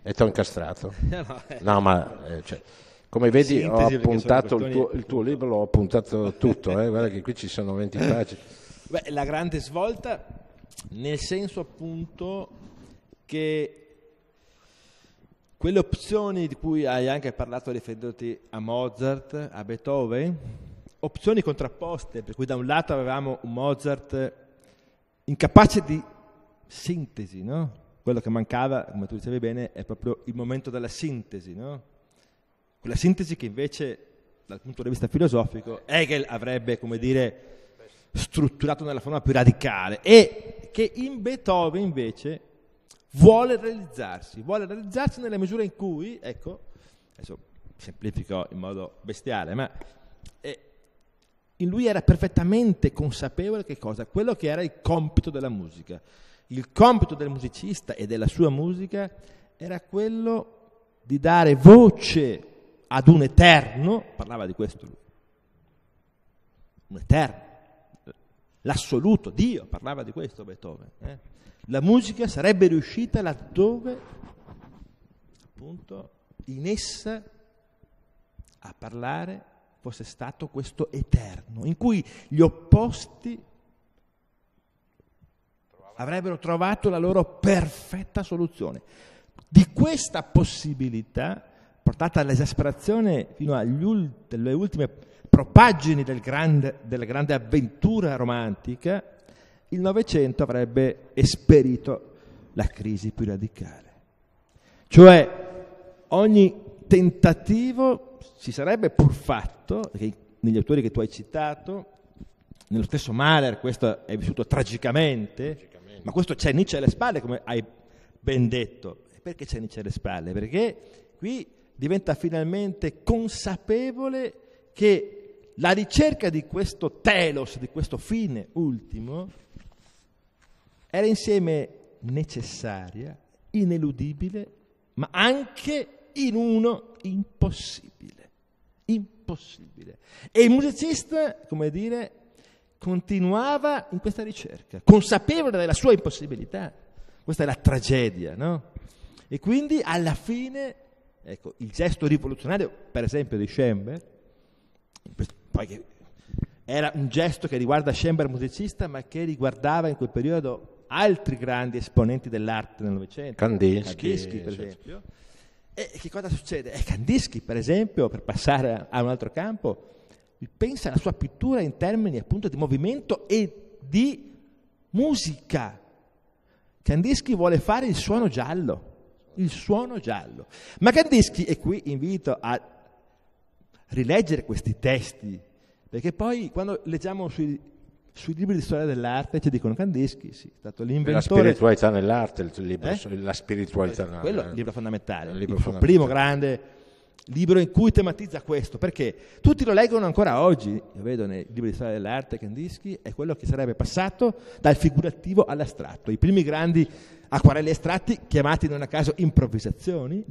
E ti ho incastrato? Eh. No, ma eh, cioè, come vedi Sintesi, ho appuntato il tuo, il tuo, libro, l'ho appuntato tutto, eh? guarda che qui ci sono 20 pagine. Beh, la grande svolta nel senso appunto che quelle opzioni di cui hai anche parlato riferendoti a Mozart, a Beethoven, opzioni contrapposte, per cui da un lato avevamo un Mozart incapace di sintesi, no? Quello che mancava, come tu dicevi bene, è proprio il momento della sintesi, no? Quella sintesi che invece, dal punto di vista filosofico, Hegel avrebbe, come dire, strutturato nella forma più radicale. E che in Beethoven invece vuole realizzarsi, vuole realizzarsi nella misura in cui, ecco, adesso semplifico in modo bestiale, ma eh, in lui era perfettamente consapevole che cosa? Quello che era il compito della musica. Il compito del musicista e della sua musica era quello di dare voce ad un eterno, parlava di questo lui, un eterno, l'assoluto, Dio parlava di questo Beethoven. Eh? La musica sarebbe riuscita laddove, appunto, in essa a parlare fosse stato questo eterno, in cui gli opposti avrebbero trovato la loro perfetta soluzione. Di questa possibilità, portata all'esasperazione fino alle ultime propaggini del grande, della grande avventura romantica, il Novecento avrebbe esperito la crisi più radicale. Cioè ogni tentativo si sarebbe pur fatto, negli autori che tu hai citato, nello stesso Mahler questo è vissuto tragicamente, tragicamente. ma questo c'è Nietzsche alle spalle, come hai ben detto. Perché c'è Nietzsche alle spalle? Perché qui diventa finalmente consapevole che la ricerca di questo telos, di questo fine ultimo, era insieme necessaria, ineludibile, ma anche in uno impossibile. Impossibile. E il musicista, come dire, continuava in questa ricerca, consapevole della sua impossibilità. Questa è la tragedia, no? E quindi alla fine, ecco, il gesto rivoluzionario, per esempio, di Schember, poi che era un gesto che riguarda Schember musicista, ma che riguardava in quel periodo altri grandi esponenti dell'arte del Novecento. Kandinsky, Kandinsky per certo. esempio. E che cosa succede? Eh, Kandinsky, per esempio, per passare a un altro campo, pensa alla sua pittura in termini appunto di movimento e di musica. Kandinsky vuole fare il suono giallo, il suono giallo. Ma Kandinsky, e qui invito a rileggere questi testi, perché poi quando leggiamo sui, sui libri di storia dell'arte ci dicono Kandinsky, sì, è stato l'inventore... La spiritualità nell'arte, il libro, eh? la spiritualità eh, Quello è il libro fondamentale, il, libro il fondamentale. primo grande libro in cui tematizza questo, perché tutti lo leggono ancora oggi, io vedo nei libri di storia dell'arte Kandinsky, è quello che sarebbe passato dal figurativo all'astratto, i primi grandi acquarelli estratti chiamati non a caso improvvisazioni,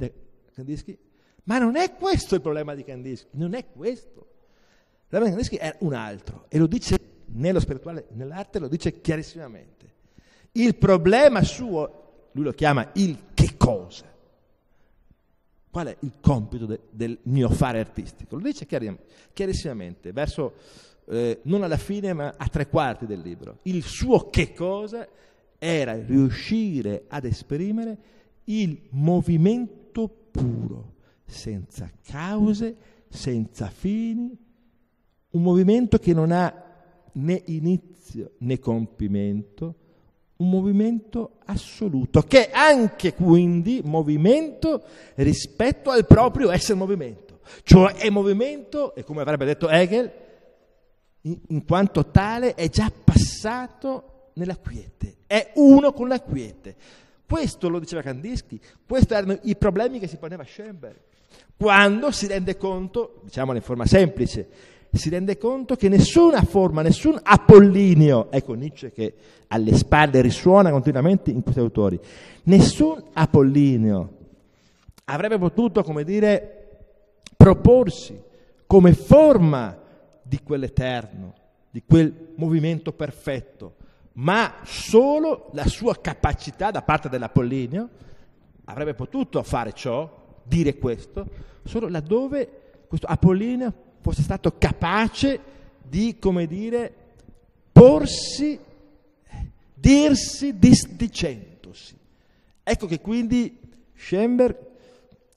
Kandinsky ma non è questo il problema di Kandinsky, non è questo. Il problema di Kandinsky è un altro e lo dice nello spirituale, nell'arte lo dice chiarissimamente. Il problema suo, lui lo chiama il che cosa. Qual è il compito de, del mio fare artistico? Lo dice chiarissimamente, verso, eh, non alla fine ma a tre quarti del libro. Il suo che cosa era riuscire ad esprimere il movimento puro senza cause, senza fini, un movimento che non ha né inizio né compimento, un movimento assoluto, che è anche quindi movimento rispetto al proprio essere movimento, cioè è movimento, e come avrebbe detto Hegel, in, in quanto tale è già passato nella quiete, è uno con la quiete. Questo lo diceva Kandinsky, questi erano i problemi che si poneva Schoenberg quando si rende conto, diciamolo in forma semplice, si rende conto che nessuna forma, nessun Apollinio, ecco Nietzsche che alle spalle risuona continuamente in questi autori, nessun Apollinio avrebbe potuto, come dire, proporsi come forma di quell'eterno, di quel movimento perfetto, ma solo la sua capacità da parte dell'Apollinio avrebbe potuto fare ciò dire questo solo laddove questo Apollina fosse stato capace di, come dire, porsi, dirsi disdicendosi. Ecco che quindi Schoenberg,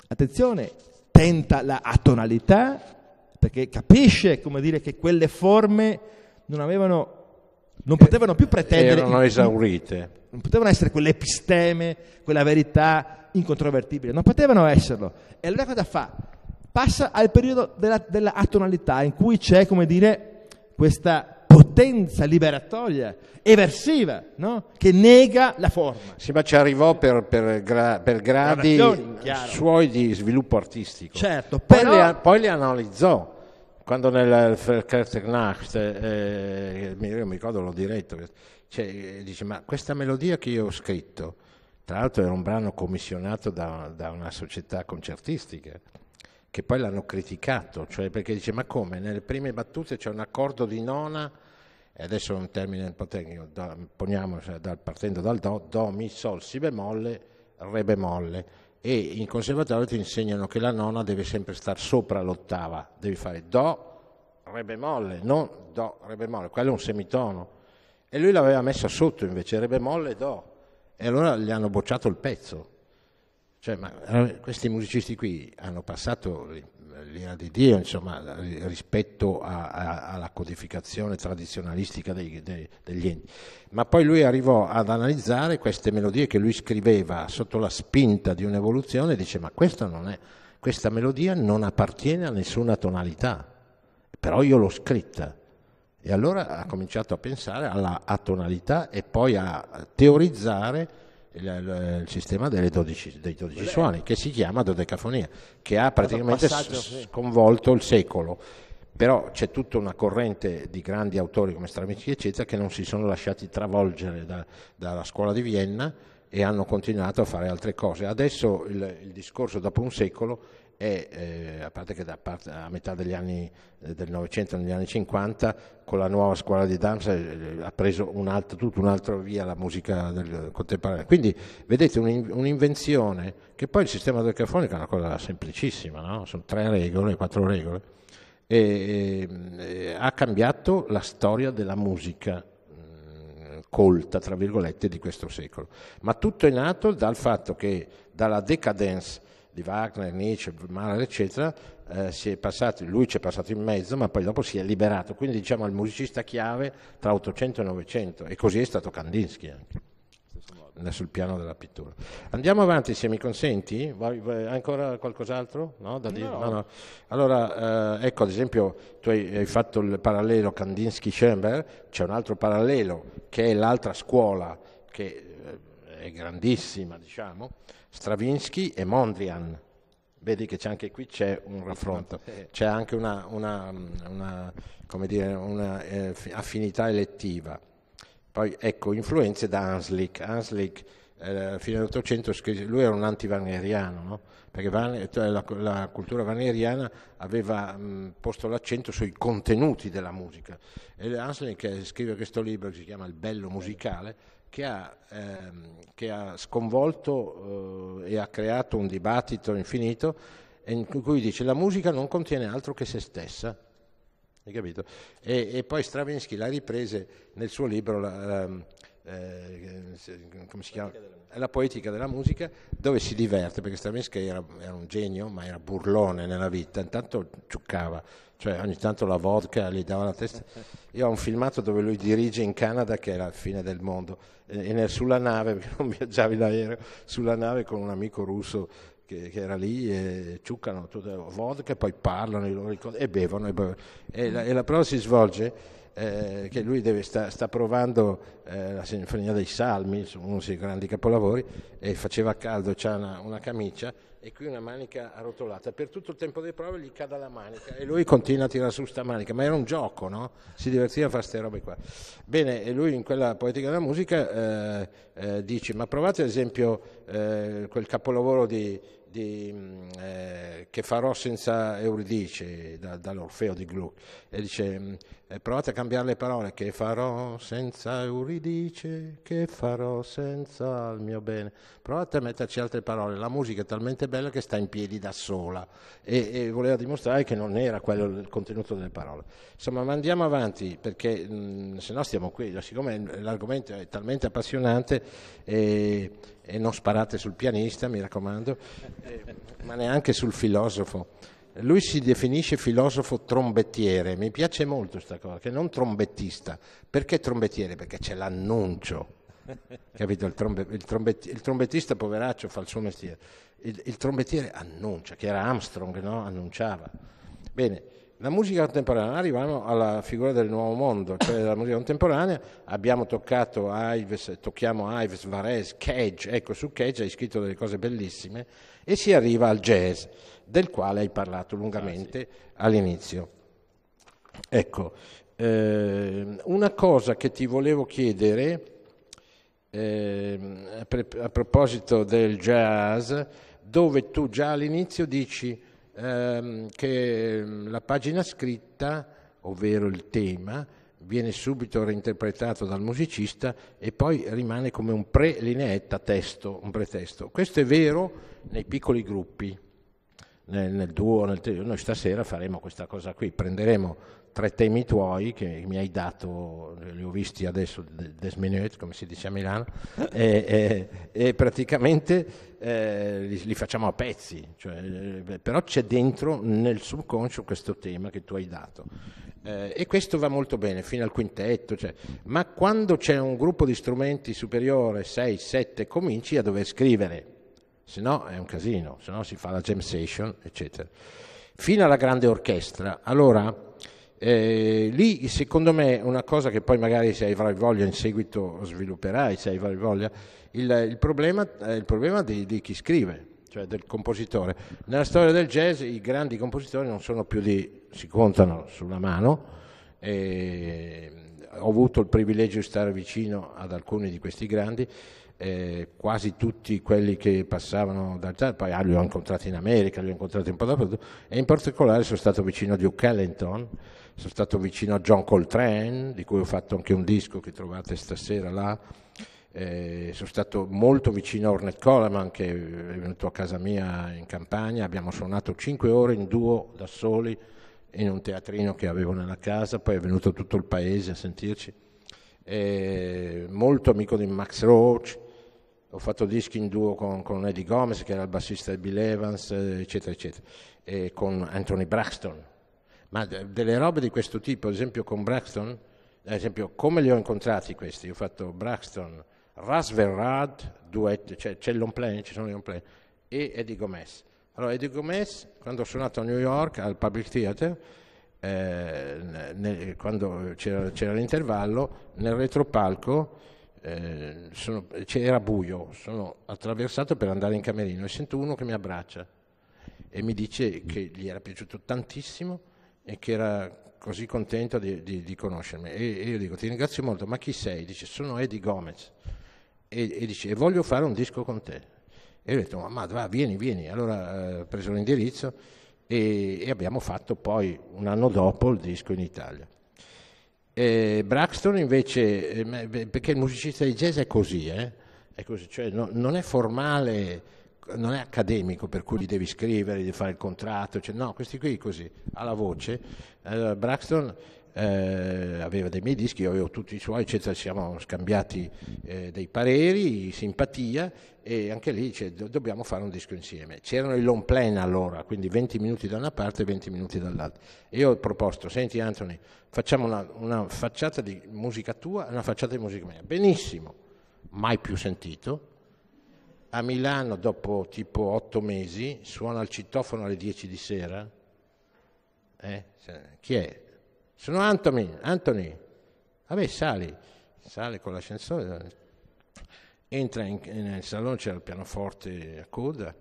attenzione, tenta la atonalità perché capisce, come dire, che quelle forme non avevano non potevano più pretendere erano esaurite non potevano essere quell'episteme, quella verità incontrovertibile, non potevano esserlo. E allora cosa fa? Passa al periodo della, della atonalità in cui c'è, come dire, questa potenza liberatoria, eversiva, no? che nega la forma. Sì, ma ci arrivò per, per, gra, per gradi suoi di sviluppo artistico. Certo, poi, però... li, poi li analizzò quando nel Verkertenacht, eh, mi ricordo l'ho diretto, cioè, dice ma questa melodia che io ho scritto, tra l'altro era un brano commissionato da, da una società concertistica, che poi l'hanno criticato, cioè perché dice ma come, nelle prime battute c'è un accordo di nona, e adesso è un termine un po' tecnico, da, poniamo, cioè, dal, partendo dal do, do, mi, sol, si bemolle, re bemolle, e in conservatorio ti insegnano che la nona deve sempre stare sopra l'ottava, devi fare do, re bemolle, non do, re bemolle, quello è un semitono, e lui l'aveva messa sotto invece, re bemolle do, e allora gli hanno bocciato il pezzo. Cioè, ma eh, questi musicisti qui hanno passato l'ira di Dio, insomma, rispetto a, a, alla codificazione tradizionalistica dei, dei, degli enti. Ma poi lui arrivò ad analizzare queste melodie che lui scriveva sotto la spinta di un'evoluzione e dice, ma questa, è, questa melodia non appartiene a nessuna tonalità, però io l'ho scritta e allora ha cominciato a pensare alla atonalità e poi a teorizzare il, il sistema 12, dei dodici suoni, che si chiama dodecafonia, che ha praticamente sconvolto il secolo però c'è tutta una corrente di grandi autori come Stramicchi eccetera che non si sono lasciati travolgere da, dalla scuola di Vienna e hanno continuato a fare altre cose. Adesso il, il discorso dopo un secolo e eh, a parte che da, a metà degli anni eh, del Novecento, negli anni 50, con la nuova scuola di danza eh, eh ha preso un altro, tutto un'altra via la musica del, contemporanea. Quindi vedete un, un'invenzione che poi il sistema dodecafonica è una cosa semplicissima, no? sono tre regole, quattro regole, e, e, eh, ha cambiato la storia della musica mm, colta, tra virgolette, di questo secolo. Ma tutto è nato dal fatto che dalla decadence di Wagner, Nietzsche, Mahler, eccetera, eh, passato, lui ci è passato in mezzo, ma poi dopo si è liberato. Quindi diciamo il musicista chiave tra 800 e 900, e così è stato Kandinsky anche sul piano della pittura. Andiamo avanti se mi consenti, vuoi, vuoi ancora qualcos'altro? No, da dire? No. No, no. Allora, eh, ecco ad esempio tu hai, hai fatto il parallelo Kandinsky-Schoenberg, c'è un altro parallelo che è l'altra scuola che è grandissima, diciamo, Stravinsky e Mondrian. Vedi che anche qui c'è un raffronto, eh. c'è anche una, una, una, dire, una eh, affinità elettiva. Poi ecco, influenze da Hanslick. Hanslick eh, fino all'Ottocento lui era un antivaneriano, no? perché Van, cioè, la, la, cultura Wagneriana aveva mh, posto l'accento sui contenuti della musica. E Hanslick eh, scrive questo libro che si chiama Il bello musicale che ha, ehm, che ha sconvolto eh, e ha creato un dibattito infinito in cui dice la musica non contiene altro che se stessa. Hai capito? E, e poi Stravinsky l'ha riprese nel suo libro la, la, ehm, eh, come si chiama? La poetica della musica, dove si diverte, perché Stravinsky era, era un genio, ma era burlone nella vita, intanto ciuccava cioè ogni tanto la vodka gli dava la testa. Io ho un filmato dove lui dirige in Canada che era la fine del mondo e, e sulla nave, perché non viaggiavi in aereo, sulla nave con un amico russo che, che era lì e ciuccano vodka e poi parlano ricordo, e bevono. E, bevono. E, la, e, la, prova si svolge eh, che lui deve, sta, sta, provando eh, la sinfonia dei salmi, uno dei grandi capolavori, e faceva caldo, c'ha una, una camicia e qui una manica arrotolata. Per tutto il tempo delle prove gli cada la manica e lui continua a tirare su sta manica, ma era un gioco, no? Si divertiva a fare queste robe qua. Bene, e lui in quella poetica della musica eh, eh, dice, ma provate ad esempio eh, quel capolavoro di, di, mm, eh, che farò senza Euridice, da, dall'Orfeo di Gluck, e dice mm, e provate a cambiare le parole. Che farò senza Euridice? Che farò senza il mio bene? Provate a metterci altre parole. La musica è talmente bella che sta in piedi da sola. E, e voleva dimostrare che non era quello il contenuto delle parole. Insomma, ma andiamo avanti perché mh, se no stiamo qui. Cioè, siccome l'argomento è talmente appassionante e, e non sparate sul pianista, mi raccomando, ma neanche sul filosofo. Lui si definisce filosofo trombettiere, mi piace molto questa cosa, che non trombettista. Perché trombettiere? Perché c'è l'annuncio. Capito? Il, trombe, il, trombetti, il, trombettista poveraccio fa il suo mestiere. Il, il trombettiere annuncia, che era Armstrong, no? annunciava. Bene, la musica contemporanea, arriviamo alla figura del nuovo mondo, cioè della musica contemporanea, abbiamo toccato Ives, tocchiamo Ives, Varese, Cage, ecco su Cage hai scritto delle cose bellissime, e si arriva al jazz del quale hai parlato lungamente ah, all'inizio. Ecco, eh, una cosa che ti volevo chiedere eh, a, pre- a, proposito del jazz, dove tu già all'inizio dici ehm, che ehm, la pagina scritta, ovvero il tema, viene subito reinterpretato dal musicista e poi rimane come un pre-lineetta testo, un pretesto. Questo è vero nei piccoli gruppi, nel, nel duo, nel trio. Noi stasera faremo questa cosa qui, prenderemo tre temi tuoi che mi hai dato, li ho visti adesso, des minutes, come si dice a Milano, e, e, e, praticamente eh, li, li, facciamo a pezzi, cioè, eh, però c'è dentro nel subconscio questo tema che tu hai dato. Eh, e questo va molto bene, fino al quintetto, cioè, ma quando c'è un gruppo di strumenti superiore, 6, 7, cominci a dover scrivere se no è un casino, se no si fa la jam session, eccetera. Fino alla grande orchestra, allora eh, lì secondo me una cosa che poi magari se avrai voglia in seguito svilupperai, se avrai voglia, il, il problema, è eh, il problema di, di chi scrive, cioè del compositore. Nella storia del jazz i grandi compositori non sono più di, si contano sulla mano. E ho avuto il privilegio di stare vicino ad alcuni di questi grandi eh, quasi tutti quelli che passavano dal Giappone, poi ah, li ho incontrati in America, li ho incontrati un po' dappertutto, e in particolare sono stato vicino a Duke Ellington, sono stato vicino a John Coltrane, di cui ho fatto anche un disco che trovate stasera là, eh, sono stato molto vicino a Ornette Coleman che è venuto a casa mia in campagna, abbiamo suonato 5 ore in duo da soli in un teatrino che avevo nella casa, poi è venuto tutto il paese a sentirci. Eh, molto amico di Max Roach, ho fatto dischi in duo con, con, Eddie Gomez, che era il bassista di Bill Evans, eccetera, eccetera, e con Anthony Braxton. Ma de, delle robe di questo tipo, ad esempio con Braxton, ad esempio come li ho incontrati questi? ho fatto Braxton, Rasverrad, duetto cioè c'è l'onplane, ci sono gli onplane, e Eddie Gomez. Allora Eddie Gomez, quando ho suonato a New York, al Public Theater, eh, nel, quando c'era, c'era l'intervallo, nel retropalco eh, sono, cioè, era buio, sono attraversato per andare in camerino e sento uno che mi abbraccia e mi dice che gli era piaciuto tantissimo e che era così contento di, di, di conoscermi. E, e, io dico ti ringrazio molto, ma chi sei? Dice sono Eddie Gomez e, e dice e voglio fare un disco con te. E io ho detto ma va, vieni, vieni. Allora eh, ho eh, preso l'indirizzo e, e abbiamo fatto poi un anno dopo il disco in Italia. E Braxton invece, eh, perché il musicista di jazz è così, eh? è così cioè no, non è formale, non è accademico per cui devi scrivere, devi fare il contratto, cioè, no, questi qui così, alla voce. Allora, Braxton eh, aveva dei miei dischi, io avevo tutti i suoi, eccetera, ci siamo scambiati eh, dei pareri, simpatia e anche lì cioè, do- dobbiamo fare un disco insieme. C'erano i long plan allora, quindi 20 minuti da una parte e 20 minuti dall'altra. E io ho proposto, senti Anthony, facciamo una, una facciata di musica tua e una facciata di musica mia. Benissimo, mai più sentito, a Milano dopo tipo otto mesi suona il citofono alle 10 di sera. Eh? Chi è? Sono Anthony, Anthony. Vabbè, sali, sale con l'ascensore, entra in, nel salone, c'è il pianoforte a coda,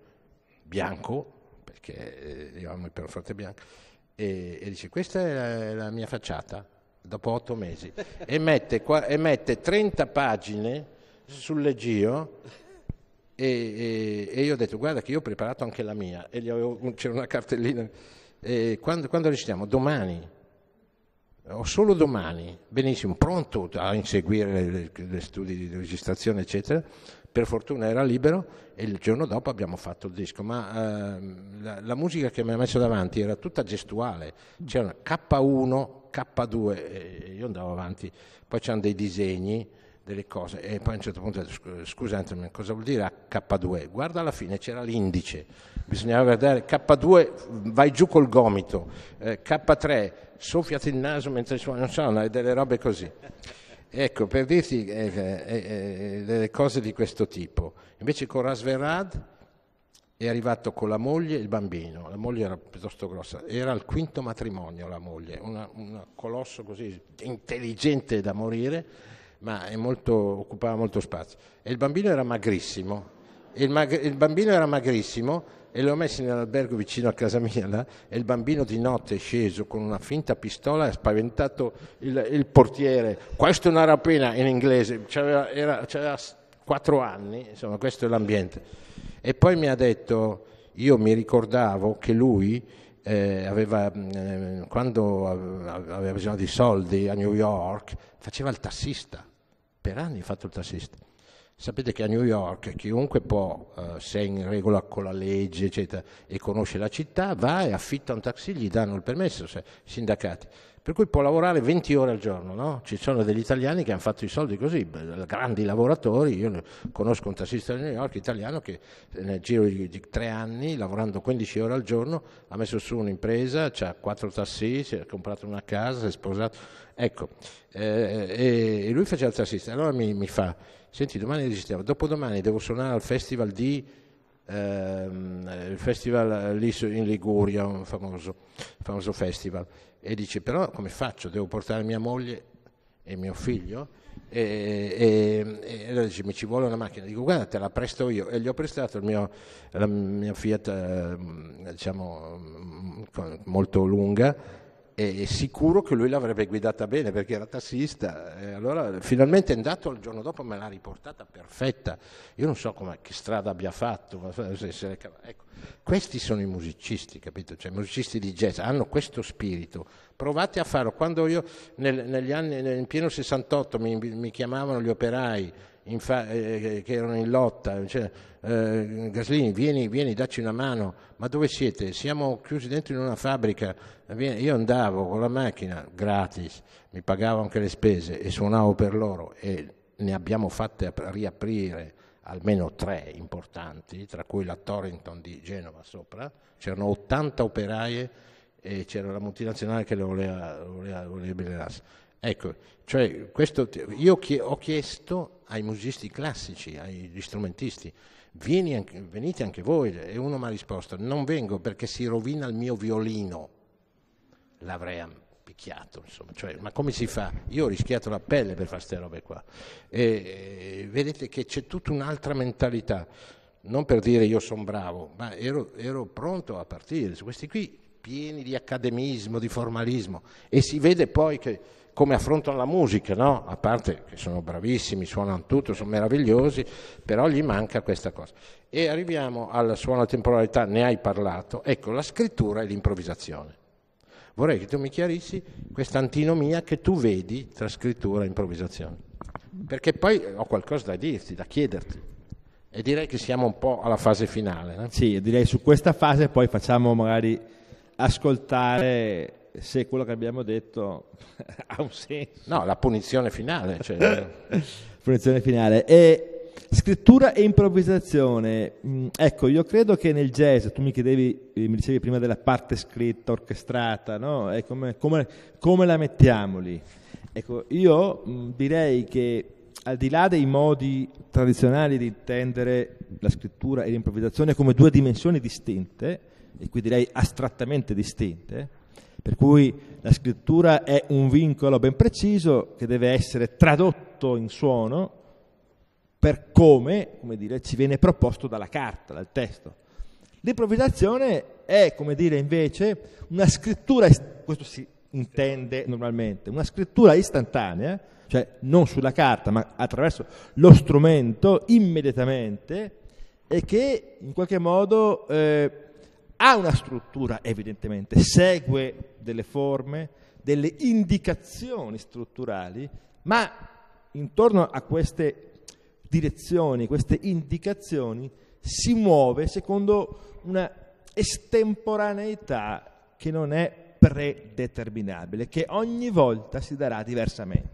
bianco, perché eh, io amo il pianoforte bianco, e, e dice questa è la, la, mia facciata, dopo otto mesi, e mette, qua, e mette 30 pagine sul leggio e, e, e, io ho detto guarda che io ho preparato anche la mia e avevo, c'era una cartellina e quando, quando recitiamo domani ho solo domani, benissimo, pronto a inseguire gli studi di registrazione, eccetera. Per fortuna era libero e il giorno dopo abbiamo fatto il disco, ma eh, la, la, musica che mi ha messo davanti era tutta gestuale, c'era K1, K2, io andavo avanti, poi c'erano dei disegni, delle cose e poi a un certo punto ho detto scusatemi cosa vuol dire K2 guarda alla fine c'era l'indice bisognava guardare K2 vai giù col gomito eh, K3 soffiati il naso mentre suona, non so, delle robe così. Ecco, per dirti eh, eh, eh, eh, delle cose di questo tipo. Invece con Rasverad è arrivato con la moglie e il bambino, la moglie era piuttosto grossa, era il quinto matrimonio la moglie, un colosso così intelligente da morire, ma molto, occupava molto spazio. E il bambino era magrissimo, il, mag- il bambino era magrissimo e le ho messi nell'albergo vicino a casa mia là, e il bambino di notte è sceso con una finta pistola e ha spaventato il, il portiere. Questo è una rapina in inglese, c'aveva, quattro anni, insomma questo è l'ambiente. E poi mi ha detto, io mi ricordavo che lui eh, aveva, mm, eh, quando aveva bisogno di soldi a New York faceva il tassista, per anni ha fatto il tassista Sapete che a New York chiunque può, eh, se è in regola con la legge eccetera, e conosce la città, va e affitta un taxi, gli danno il permesso, se, sindacati. Per cui può lavorare 20 ore al giorno, no? Ci sono degli italiani che hanno fatto i soldi così, grandi lavoratori. Io conosco un tassista di New York italiano che eh, nel giro di, di tre anni, lavorando 15 ore al giorno, ha messo su un'impresa, ha quattro tassi, si è comprato una casa, si è sposato. Ecco, eh, e lui faceva il tassista. Allora mi, mi fa senti domani resistiamo, dopodomani devo suonare al festival di ehm, il festival lì in Liguria, un famoso, famoso festival, e dice però come faccio? Devo portare mia moglie e mio figlio? E, e, e, allora dice mi ci vuole una macchina dico guarda te la presto io e gli ho prestato mio, la mia Fiat ehm, diciamo mm, molto lunga è sicuro che lui l'avrebbe guidata bene perché era tassista. E allora finalmente è andato il giorno dopo me l'ha riportata perfetta. Io non so che strada abbia fatto. Ecco, questi sono i musicisti, capito? Cioè, i musicisti di jazz hanno questo spirito. Provate a farlo. Quando io nel, negli anni, nel, in pieno 68 mi, mi chiamavano gli operai fa- eh, eh, che erano in lotta, cioè, eh, Gaslini vieni, vieni, dacci una mano, ma dove siete? Siamo chiusi dentro in una fabbrica, io andavo con la macchina gratis, mi pagavo anche le spese e suonavo per loro e ne abbiamo fatte riaprire almeno tre importanti, tra cui la Torrington di Genova sopra, c'erano 80 operaie e c'era la multinazionale che le voleva, voleva, voleva Ecco, cioè questo, io ho chiesto ai musicisti classici, agli strumentisti, anche, venite anche voi. E uno mi ha risposto, non vengo perché si rovina il mio violino. L'avrei picchiato, insomma, cioè, ma come si fa? Io ho rischiato la pelle per fare queste robe qua. E, e, vedete che c'è tutta un'altra mentalità. Non per dire io sono bravo, ma ero, ero pronto a partire. Questi qui pieni di accademismo, di formalismo. E si vede poi che come affrontano la musica, no? a parte che sono bravissimi, suonano tutto, sono meravigliosi, però gli manca questa cosa. E arriviamo al suono temporalità, ne hai parlato, ecco la scrittura e l'improvvisazione. Vorrei che tu mi chiarissi questa antinomia che tu vedi tra scrittura e improvvisazione, perché poi ho qualcosa da dirti, da chiederti. E direi che siamo un po' alla fase finale. No? Eh? Sì, direi su questa fase poi facciamo magari ascoltare se quello che abbiamo detto ha un senso. No, la punizione finale. Cioè... punizione finale. E scrittura e improvvisazione. Mm, ecco, io credo che nel jazz, tu mi chiedevi, eh, mi dicevi prima della parte scritta, orchestrata, no? E come, come, come la mettiamo lì? Ecco, io mm, direi che al di là dei modi tradizionali di intendere la scrittura e l'improvvisazione come due dimensioni distinte, e qui direi astrattamente distinte, per cui la scrittura è un vincolo ben preciso che deve essere tradotto in suono per come, come dire, ci viene proposto dalla carta, dal testo. L'improvvisazione è, come dire, invece una scrittura, questo si intende normalmente, una scrittura istantanea, cioè non sulla carta, ma attraverso lo strumento immediatamente e che in qualche modo eh, ha una struttura evidentemente, segue delle forme, delle indicazioni strutturali, ma intorno a queste direzioni, queste indicazioni, si muove secondo una estemporaneità che non è predeterminabile, che ogni volta si darà diversamente.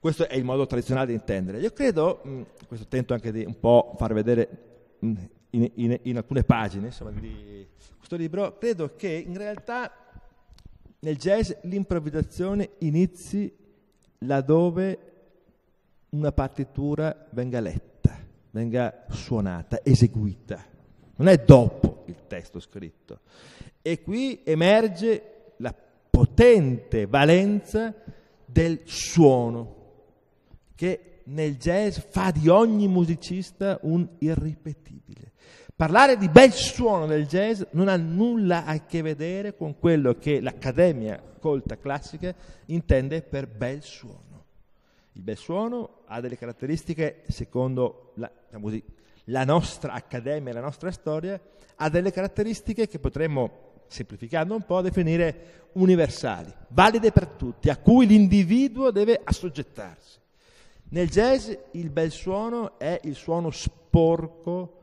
Questo è il modo tradizionale di intendere. Io credo, questo tento anche di un po' far vedere in, in, in alcune pagine insomma, di questo libro, credo che in realtà nel jazz l'improvvisazione inizi laddove una partitura venga letta, venga suonata, eseguita. Non è dopo il testo scritto. E qui emerge la potente valenza del suono, che nel jazz fa di ogni musicista un irripetibile. Parlare di bel suono del jazz non ha nulla a che vedere con quello che l'Accademia Colta Classica intende per bel suono. Il bel suono ha delle caratteristiche, secondo la, diciamo così, la nostra Accademia, e la nostra storia, ha delle caratteristiche che potremmo semplificando un po', definire universali, valide per tutti, a cui l'individuo deve assoggettarsi. Nel jazz il bel suono è il suono sporco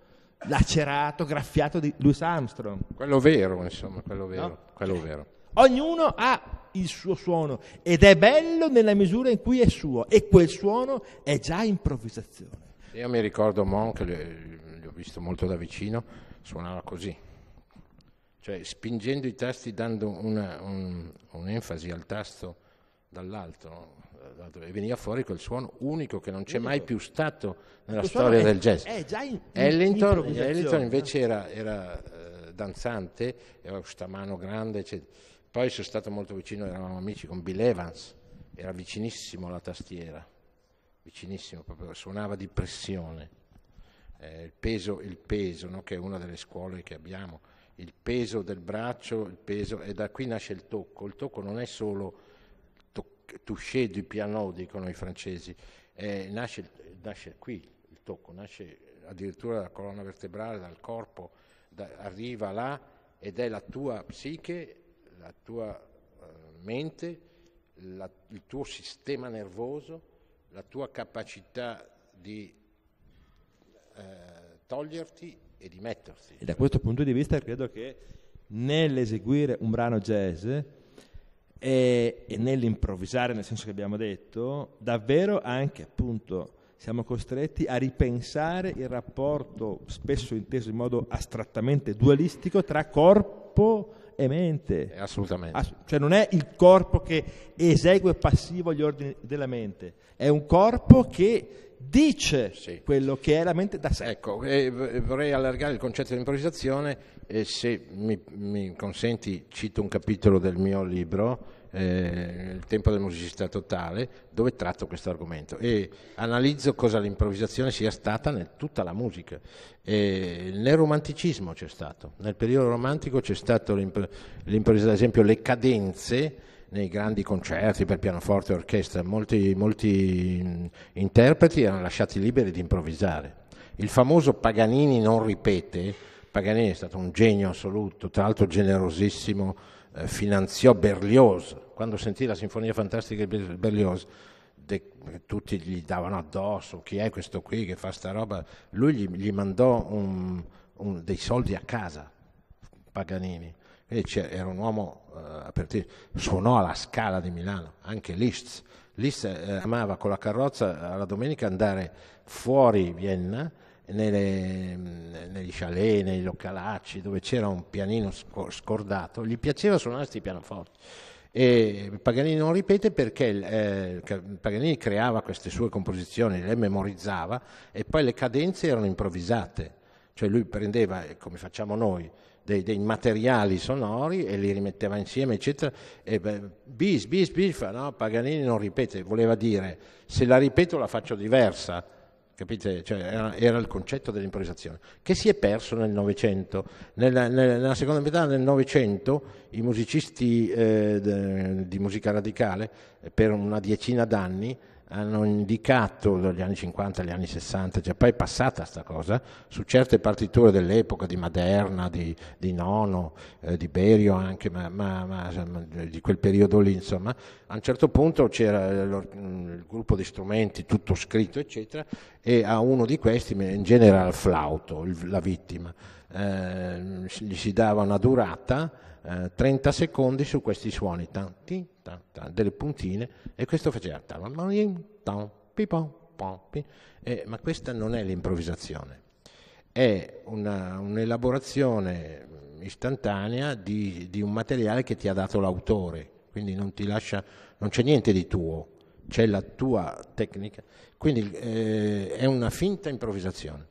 lacerato, graffiato di Louis Armstrong. Quello vero, insomma, quello vero. No? Quello vero. Ognuno ha il suo suono ed è bello nella misura in cui è suo e quel suono è già improvvisazione. Io mi ricordo Monk, l'ho visto molto da vicino, suonava così, cioè spingendo i tasti, dando una, un, un'enfasi al tasto dall'alto. Eh, e veniva fuori quel suono unico che non c'è mai più stato nella quel storia è, del jazz. È già in, Ellington, in Ellington eh. invece era, era eh, danzante, aveva questa mano grande, cioè. poi sono stato molto vicino, eravamo amici con Bill Evans, era vicinissimo alla tastiera, vicinissimo, proprio, suonava di pressione. Eh, il peso, il peso no? che è una delle scuole che abbiamo, il peso del braccio, il peso, e da qui nasce il tocco. Il tocco non è solo touché du piano, dicono i francesi, eh, nasce, nasce, qui il tocco, nasce addirittura dalla colonna vertebrale, dal corpo, da, arriva là ed è la tua psiche, la tua eh, mente, la, il tuo sistema nervoso, la tua capacità di eh, toglierti e di metterti. E da questo punto di vista credo che nell'eseguire un brano jazz e, e, nell'improvvisare, nel senso che abbiamo detto, davvero anche appunto siamo costretti a ripensare il rapporto, spesso inteso in modo astrattamente dualistico, tra corpo e mente. Eh, assolutamente. Ass- cioè non è il corpo che esegue passivo gli ordini della mente, è un corpo che dice sì. quello che è la mente da sé. Ecco, vorrei allargare il concetto di improvvisazione e se mi, mi, consenti cito un capitolo del mio libro, eh, Il tempo del musicista totale, dove tratto questo argomento e analizzo cosa l'improvvisazione sia stata nel, tutta la musica. E nel romanticismo c'è stato, nel periodo romantico c'è stato l'improvvisazione, ad esempio le cadenze nei grandi concerti per pianoforte e orchestra, molti, molti interpreti erano lasciati liberi di improvvisare. Il famoso Paganini non ripete, Paganini è stato un genio assoluto, tra l'altro generosissimo, eh, finanziò Berlioz, quando sentì la Sinfonia Fantastica di Berlioz, de, tutti gli davano addosso, chi è questo qui che fa sta roba, lui gli, gli mandò un, un, dei soldi a casa, Paganini, era un uomo eh, suonò alla Scala di Milano, anche Liszt, Liszt eh, amava con la carrozza alla domenica andare fuori Vienna, nelle, negli chalet, nei localacci dove c'era un pianino scordato, gli piaceva suonare questi pianoforti. E Paganini non ripete perché eh, Paganini creava queste sue composizioni, le memorizzava e poi le cadenze erano improvvisate, cioè lui prendeva, eh, come facciamo noi, dei, dei, materiali sonori e li rimetteva insieme, eccetera. E beh, bis, bis, bis, fa, no, Paganini non ripete, voleva dire se la ripeto la faccio diversa, capite? Cioè, era, era, il concetto dell'improvvisazione, che si è perso nel Novecento. Nella, nella, seconda metà del Novecento i musicisti eh, de, di musica radicale, per una diecina d'anni, hanno indicato dagli anni 50 agli anni 60, cioè poi è passata questa cosa, su certe partiture dell'epoca di Maderna, di, di Nono, eh, di Berio anche, ma, ma, ma, di quel periodo lì insomma, a un certo punto c'era il gruppo di strumenti tutto scritto eccetera e a uno di questi, in genere al flauto, il, la vittima, eh, gli si dava una durata eh, 30 secondi su questi suoni, tanti, delle puntine e questo faceva ta, ma questa non è l'improvvisazione è una, un'elaborazione istantanea di, di, un materiale che ti ha dato l'autore quindi non ti lascia non c'è niente di tuo c'è la tua tecnica quindi eh, è una finta improvvisazione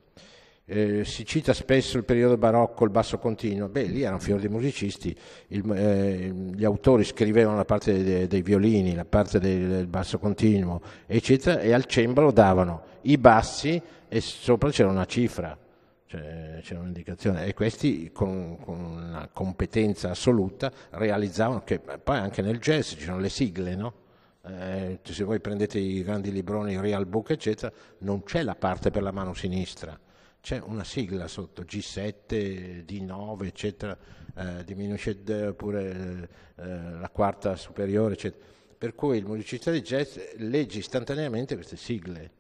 eh, si cita spesso il periodo barocco, il basso continuo, beh lì erano fior di musicisti, il, eh, gli autori scrivevano la parte dei, dei violini, la parte del, del basso continuo, eccetera, e al cembalo davano i bassi e sopra c'era una cifra, cioè, c'era un'indicazione, e questi con, con, una competenza assoluta realizzavano che poi anche nel jazz ci sono le sigle, no? eh, se voi prendete i grandi libroni, i real book, eccetera, non c'è la parte per la mano sinistra c'è una sigla sotto G7, D9, eccetera, eh, diminuisce pure eh, eh, la quarta superiore, eccetera. Per cui il musicista di jazz legge istantaneamente queste sigle,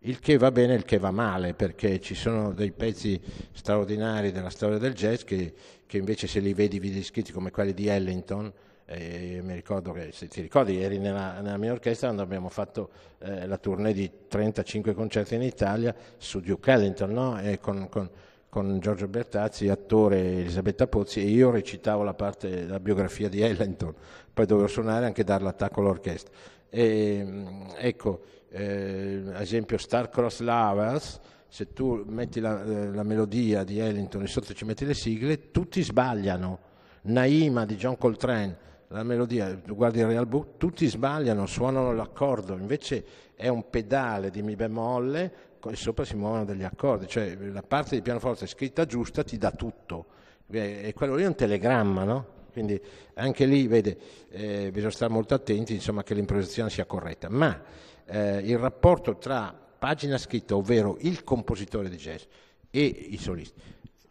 il che va bene e il che va male, perché ci sono dei pezzi straordinari della storia del jazz che, che invece se li vedi video scritti come quelli di Ellington, e mi ricordo che, se ti ricordi, eri nella, nella mia orchestra quando abbiamo fatto eh, la tournée di 35 concerti in Italia su Duke Ellington, no? con, con, con, Giorgio Bertazzi, attore Elisabetta Pozzi, e io recitavo la parte, della biografia di Ellington, poi dovevo suonare e anche dare l'attacco all'orchestra. E, mm, ecco, eh, ad esempio Star Cross Lovers, se tu metti la, eh, la melodia di Ellington e sotto ci metti le sigle, tutti sbagliano. Naima di John Coltrane la melodia, guardi il Real Book, tutti sbagliano, suonano l'accordo, invece è un pedale di mi bemolle e sopra si muovono degli accordi, cioè la parte di pianoforte scritta giusta ti dà tutto, e quello lì è un telegramma, no? Quindi anche lì, vede, eh, bisogna stare molto attenti, insomma, che l'improvvisazione sia corretta, ma eh, il rapporto tra pagina scritta, ovvero il compositore di jazz, e i solisti,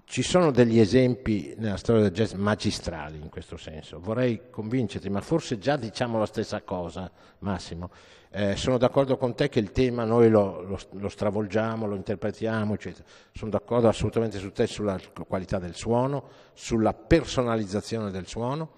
ci sono degli esempi nella storia del jazz magistrali in questo senso, vorrei convincerti, ma forse già diciamo la stessa cosa, Massimo. Eh, sono d'accordo con te che il tema noi lo, lo, lo stravolgiamo, lo interpretiamo, eccetera. Sono d'accordo assolutamente su te sulla qualità del suono, sulla personalizzazione del suono,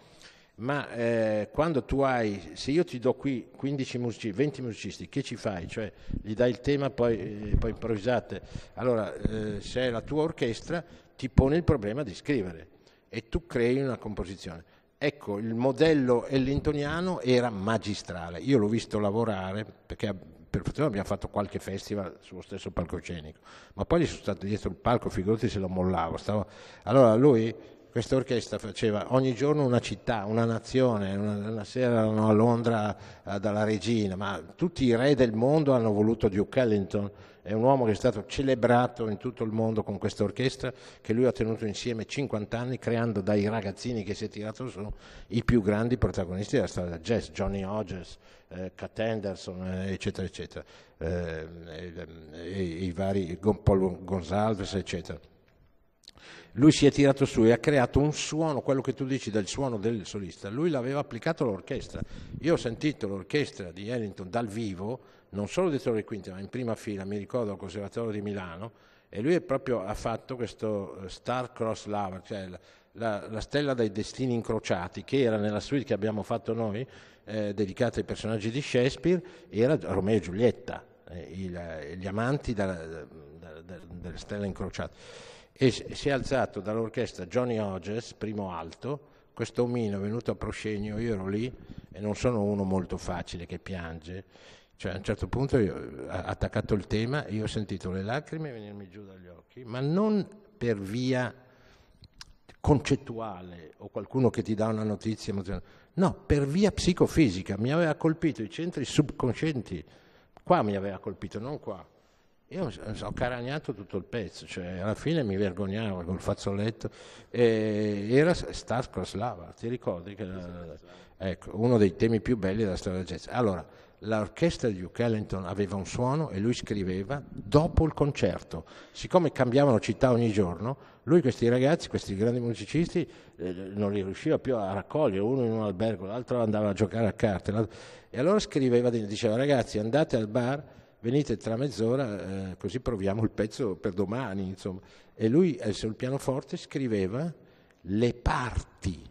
ma eh, quando tu hai, se io ti do qui 15 musicisti, 20 musicisti, che ci fai? Cioè gli dai il tema, poi, eh, poi improvvisate. Allora, eh, se è la tua orchestra, ti pone il problema di scrivere e tu crei una composizione. Ecco, il modello ellingtoniano era magistrale. Io l'ho visto lavorare perché per fortuna abbiamo fatto qualche festival sullo stesso palcoscenico, ma poi gli sono stato dietro il palco, figurati se lo mollavo. Stavo... Allora lui, questa orchestra, faceva ogni giorno una città, una nazione, una, una sera erano a Londra eh, dalla regina, ma tutti i re del mondo hanno voluto Duke Ellington è un uomo che è stato celebrato in tutto il mondo con questa orchestra che lui ha tenuto insieme 50 anni creando dai ragazzini che si è tirato su i più grandi protagonisti della storia del jazz, Johnny Hodges, eh, Cat Anderson, eh, eccetera, eccetera, eh, eh, i vari Paul Gonsalves, eccetera. Lui si è tirato su e ha creato un suono, quello che tu dici del suono del solista, lui l'aveva applicato all'orchestra. Io ho sentito l'orchestra di Ellington dal vivo non solo dietro le quinte, ma in prima fila, mi ricordo al Conservatorio di Milano, e lui proprio, ha fatto questo eh, Star Cross Lava, cioè la, la, la, stella dei destini incrociati, che era nella suite che abbiamo fatto noi, eh, dedicata ai personaggi di Shakespeare, era Romeo e Giulietta, eh, il, eh, gli amanti dalla, da, da, delle stelle incrociate. E si è alzato dall'orchestra Johnny Hodges, primo alto, questo omino è venuto a proscenio, io ero lì e non sono uno molto facile che piange cioè, a un certo punto io, eh, attaccato il tema io ho sentito le lacrime venirmi giù dagli occhi, ma non per via concettuale o qualcuno che ti dà una notizia emozionale, no, per via psicofisica. Mi aveva colpito i centri subconscienti, qua mi aveva colpito, non qua. Io ho caragnato tutto il pezzo, cioè alla fine mi vergognavo col fazzoletto. E era Staskoslava, ti ricordi? Che era, eh, ecco, uno dei temi più belli della storia del jazz. Allora, l'orchestra di Duke Ellington aveva un suono e lui scriveva dopo il concerto. Siccome cambiavano città ogni giorno, lui questi ragazzi, questi grandi musicisti, eh, non li riusciva più a raccogliere, uno in un albergo, l'altro andava a giocare a carte. L'altro... E allora scriveva, diceva ragazzi andate al bar, venite tra mezz'ora, eh, così proviamo il pezzo per domani. Insomma. E lui eh, sul pianoforte scriveva le parti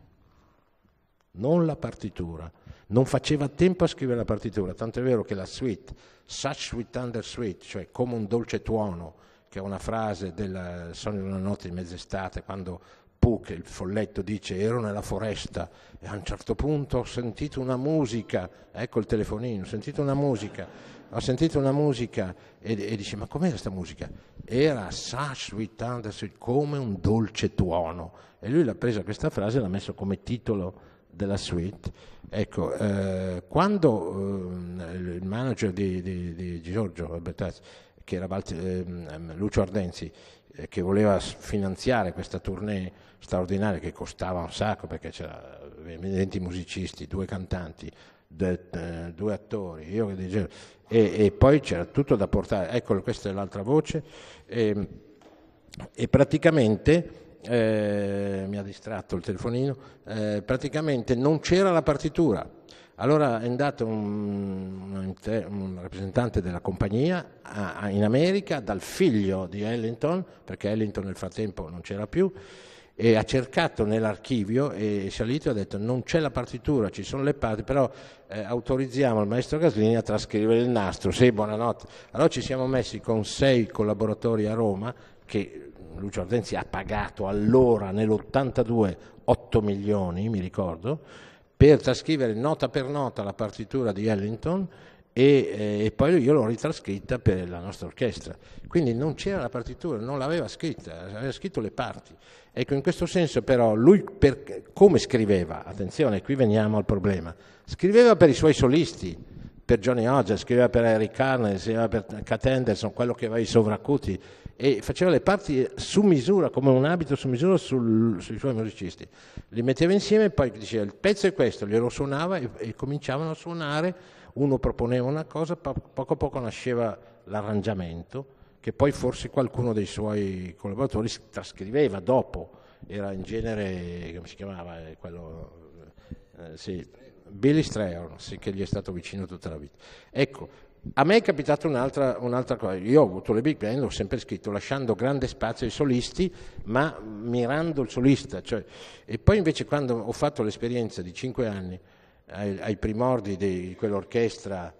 non la partitura. Non faceva tempo a scrivere la partitura, tanto è vero che la suite, Such Sweet Thunder Sweet, cioè come un dolce tuono, che è una frase del Sogno di una notte di mezz'estate, quando Puck, il folletto, dice ero nella foresta e a un certo punto ho sentito una musica, ecco il telefonino, ho sentito una musica, ho sentito una musica e, e dice ma com'era questa musica? Era Such Sweet Thunder Sweet, come un dolce tuono. E lui l'ha presa questa frase e l'ha messo come titolo della suite, ecco, eh, quando eh, il manager di, di, di Giorgio Bertazzi, che era Balti, eh, Lucio Ardenzi, eh, che voleva finanziare questa tournée straordinaria che costava un sacco perché c'era 20 eh, musicisti, due cantanti, de, eh, due attori, io che dicevo, e, e, poi c'era tutto da portare, ecco questa è l'altra voce, e, ehm, e praticamente eh, mi ha distratto il telefonino, eh, praticamente non c'era la partitura. Allora è andato un, un rappresentante della compagnia a, a, in America dal figlio di Ellington, perché Ellington nel frattempo non c'era più, e ha cercato nell'archivio e è salito e ha detto non c'è la partitura, ci sono le parti, però eh, autorizziamo il maestro Gaslini a trascrivere il nastro, sì buonanotte. Allora ci siamo messi con sei collaboratori a Roma che Lucio Ardenzi ha pagato allora nell'82 8 milioni, mi ricordo, per trascrivere nota per nota la partitura di Ellington e, eh, e, poi io l'ho ritrascritta per la nostra orchestra. Quindi non c'era la partitura, non l'aveva scritta, aveva scritto le parti. Ecco, in questo senso però lui per, come scriveva? Attenzione, qui veniamo al problema. Scriveva per i suoi solisti, per Johnny Hodges, scriveva per Eric Carnes, scriveva per Kat Anderson, quello che aveva i sovraccuti, e faceva le parti su misura, come un abito su misura sul, sui suoi musicisti. Li metteva insieme e poi diceva il pezzo è questo, glielo suonava e, e cominciavano a suonare, uno proponeva una cosa, po- poco a poco nasceva l'arrangiamento che poi forse qualcuno dei suoi collaboratori trascriveva dopo, era in genere, come si chiamava, eh, quello, eh, sì, Billy Strayhorn, sì, che gli è stato vicino tutta la vita. Ecco, a me è capitata un'altra, un'altra, cosa, io ho avuto le big band, ho sempre scritto lasciando grande spazio ai solisti, ma mirando il solista. Cioè, e poi invece quando ho fatto l'esperienza di cinque anni ai, ai primordi di quell'orchestra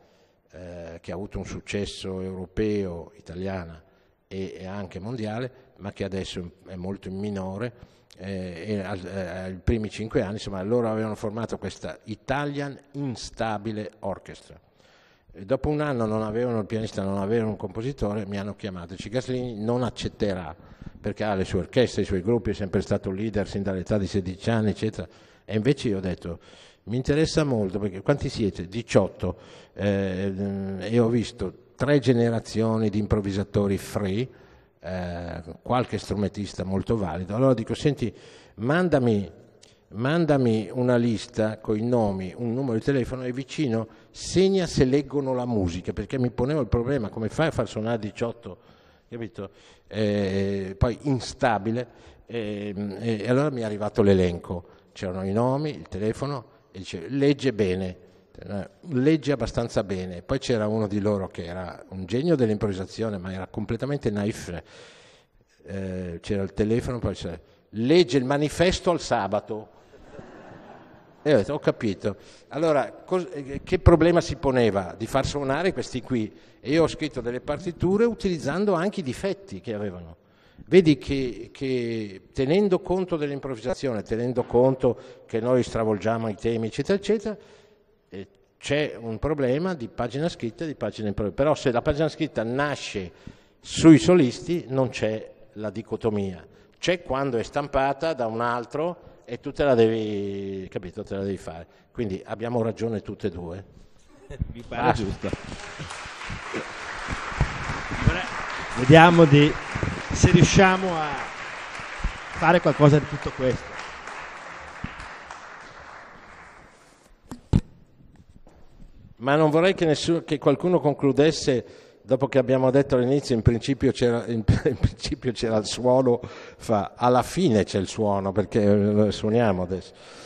eh, che ha avuto un successo europeo, italiana e, e, anche mondiale, ma che adesso è molto in minore, eh, eh ai eh, primi cinque anni, insomma, loro avevano formato questa Italian Instabile Orchestra e dopo un anno non avevano il pianista, non avevano un compositore, mi hanno chiamato. Cigaslini non accetterà perché ha le sue orchestre, i suoi gruppi, è sempre stato leader sin dall'età di 16 anni, eccetera. E invece io ho detto, mi interessa molto perché quanti siete? 18. Eh, e ho visto tre generazioni di improvvisatori free, eh, qualche strumentista molto valido. Allora dico, senti, mandami mandami una lista con i nomi, un numero di telefono e vicino segna se leggono la musica, perché mi ponevo il problema come fai a far suonare 18, capito? Eh, poi instabile, eh, e allora mi è arrivato l'elenco, c'erano i nomi, il telefono, e dice legge bene, eh, legge abbastanza bene, poi c'era uno di loro che era un genio dell'improvvisazione, ma era completamente naif, eh, c'era il telefono, poi c'era legge il manifesto al sabato e ho detto, ho capito. Allora, eh, che problema si poneva? Di far suonare questi qui. E io ho scritto delle partiture utilizzando anche i difetti che avevano. Vedi che, che tenendo conto dell'improvvisazione, tenendo conto che noi stravolgiamo i temi, eccetera, eccetera, eh, c'è un problema di pagina scritta e di pagina improvvisata. Però se la pagina scritta nasce sui solisti non c'è la dicotomia. C'è quando è stampata da un altro e tu te la devi, capito, te la devi fare. Quindi abbiamo ragione tutte e due. Mi pare ah. giusto. Ora, vediamo di, se riusciamo a fare qualcosa di tutto questo. Ma non vorrei che, nessuno, che qualcuno concludesse dopo che abbiamo detto all'inizio in principio c'era, in, in principio c'era il suono, fa, alla fine c'è il suono perché eh, suoniamo adesso.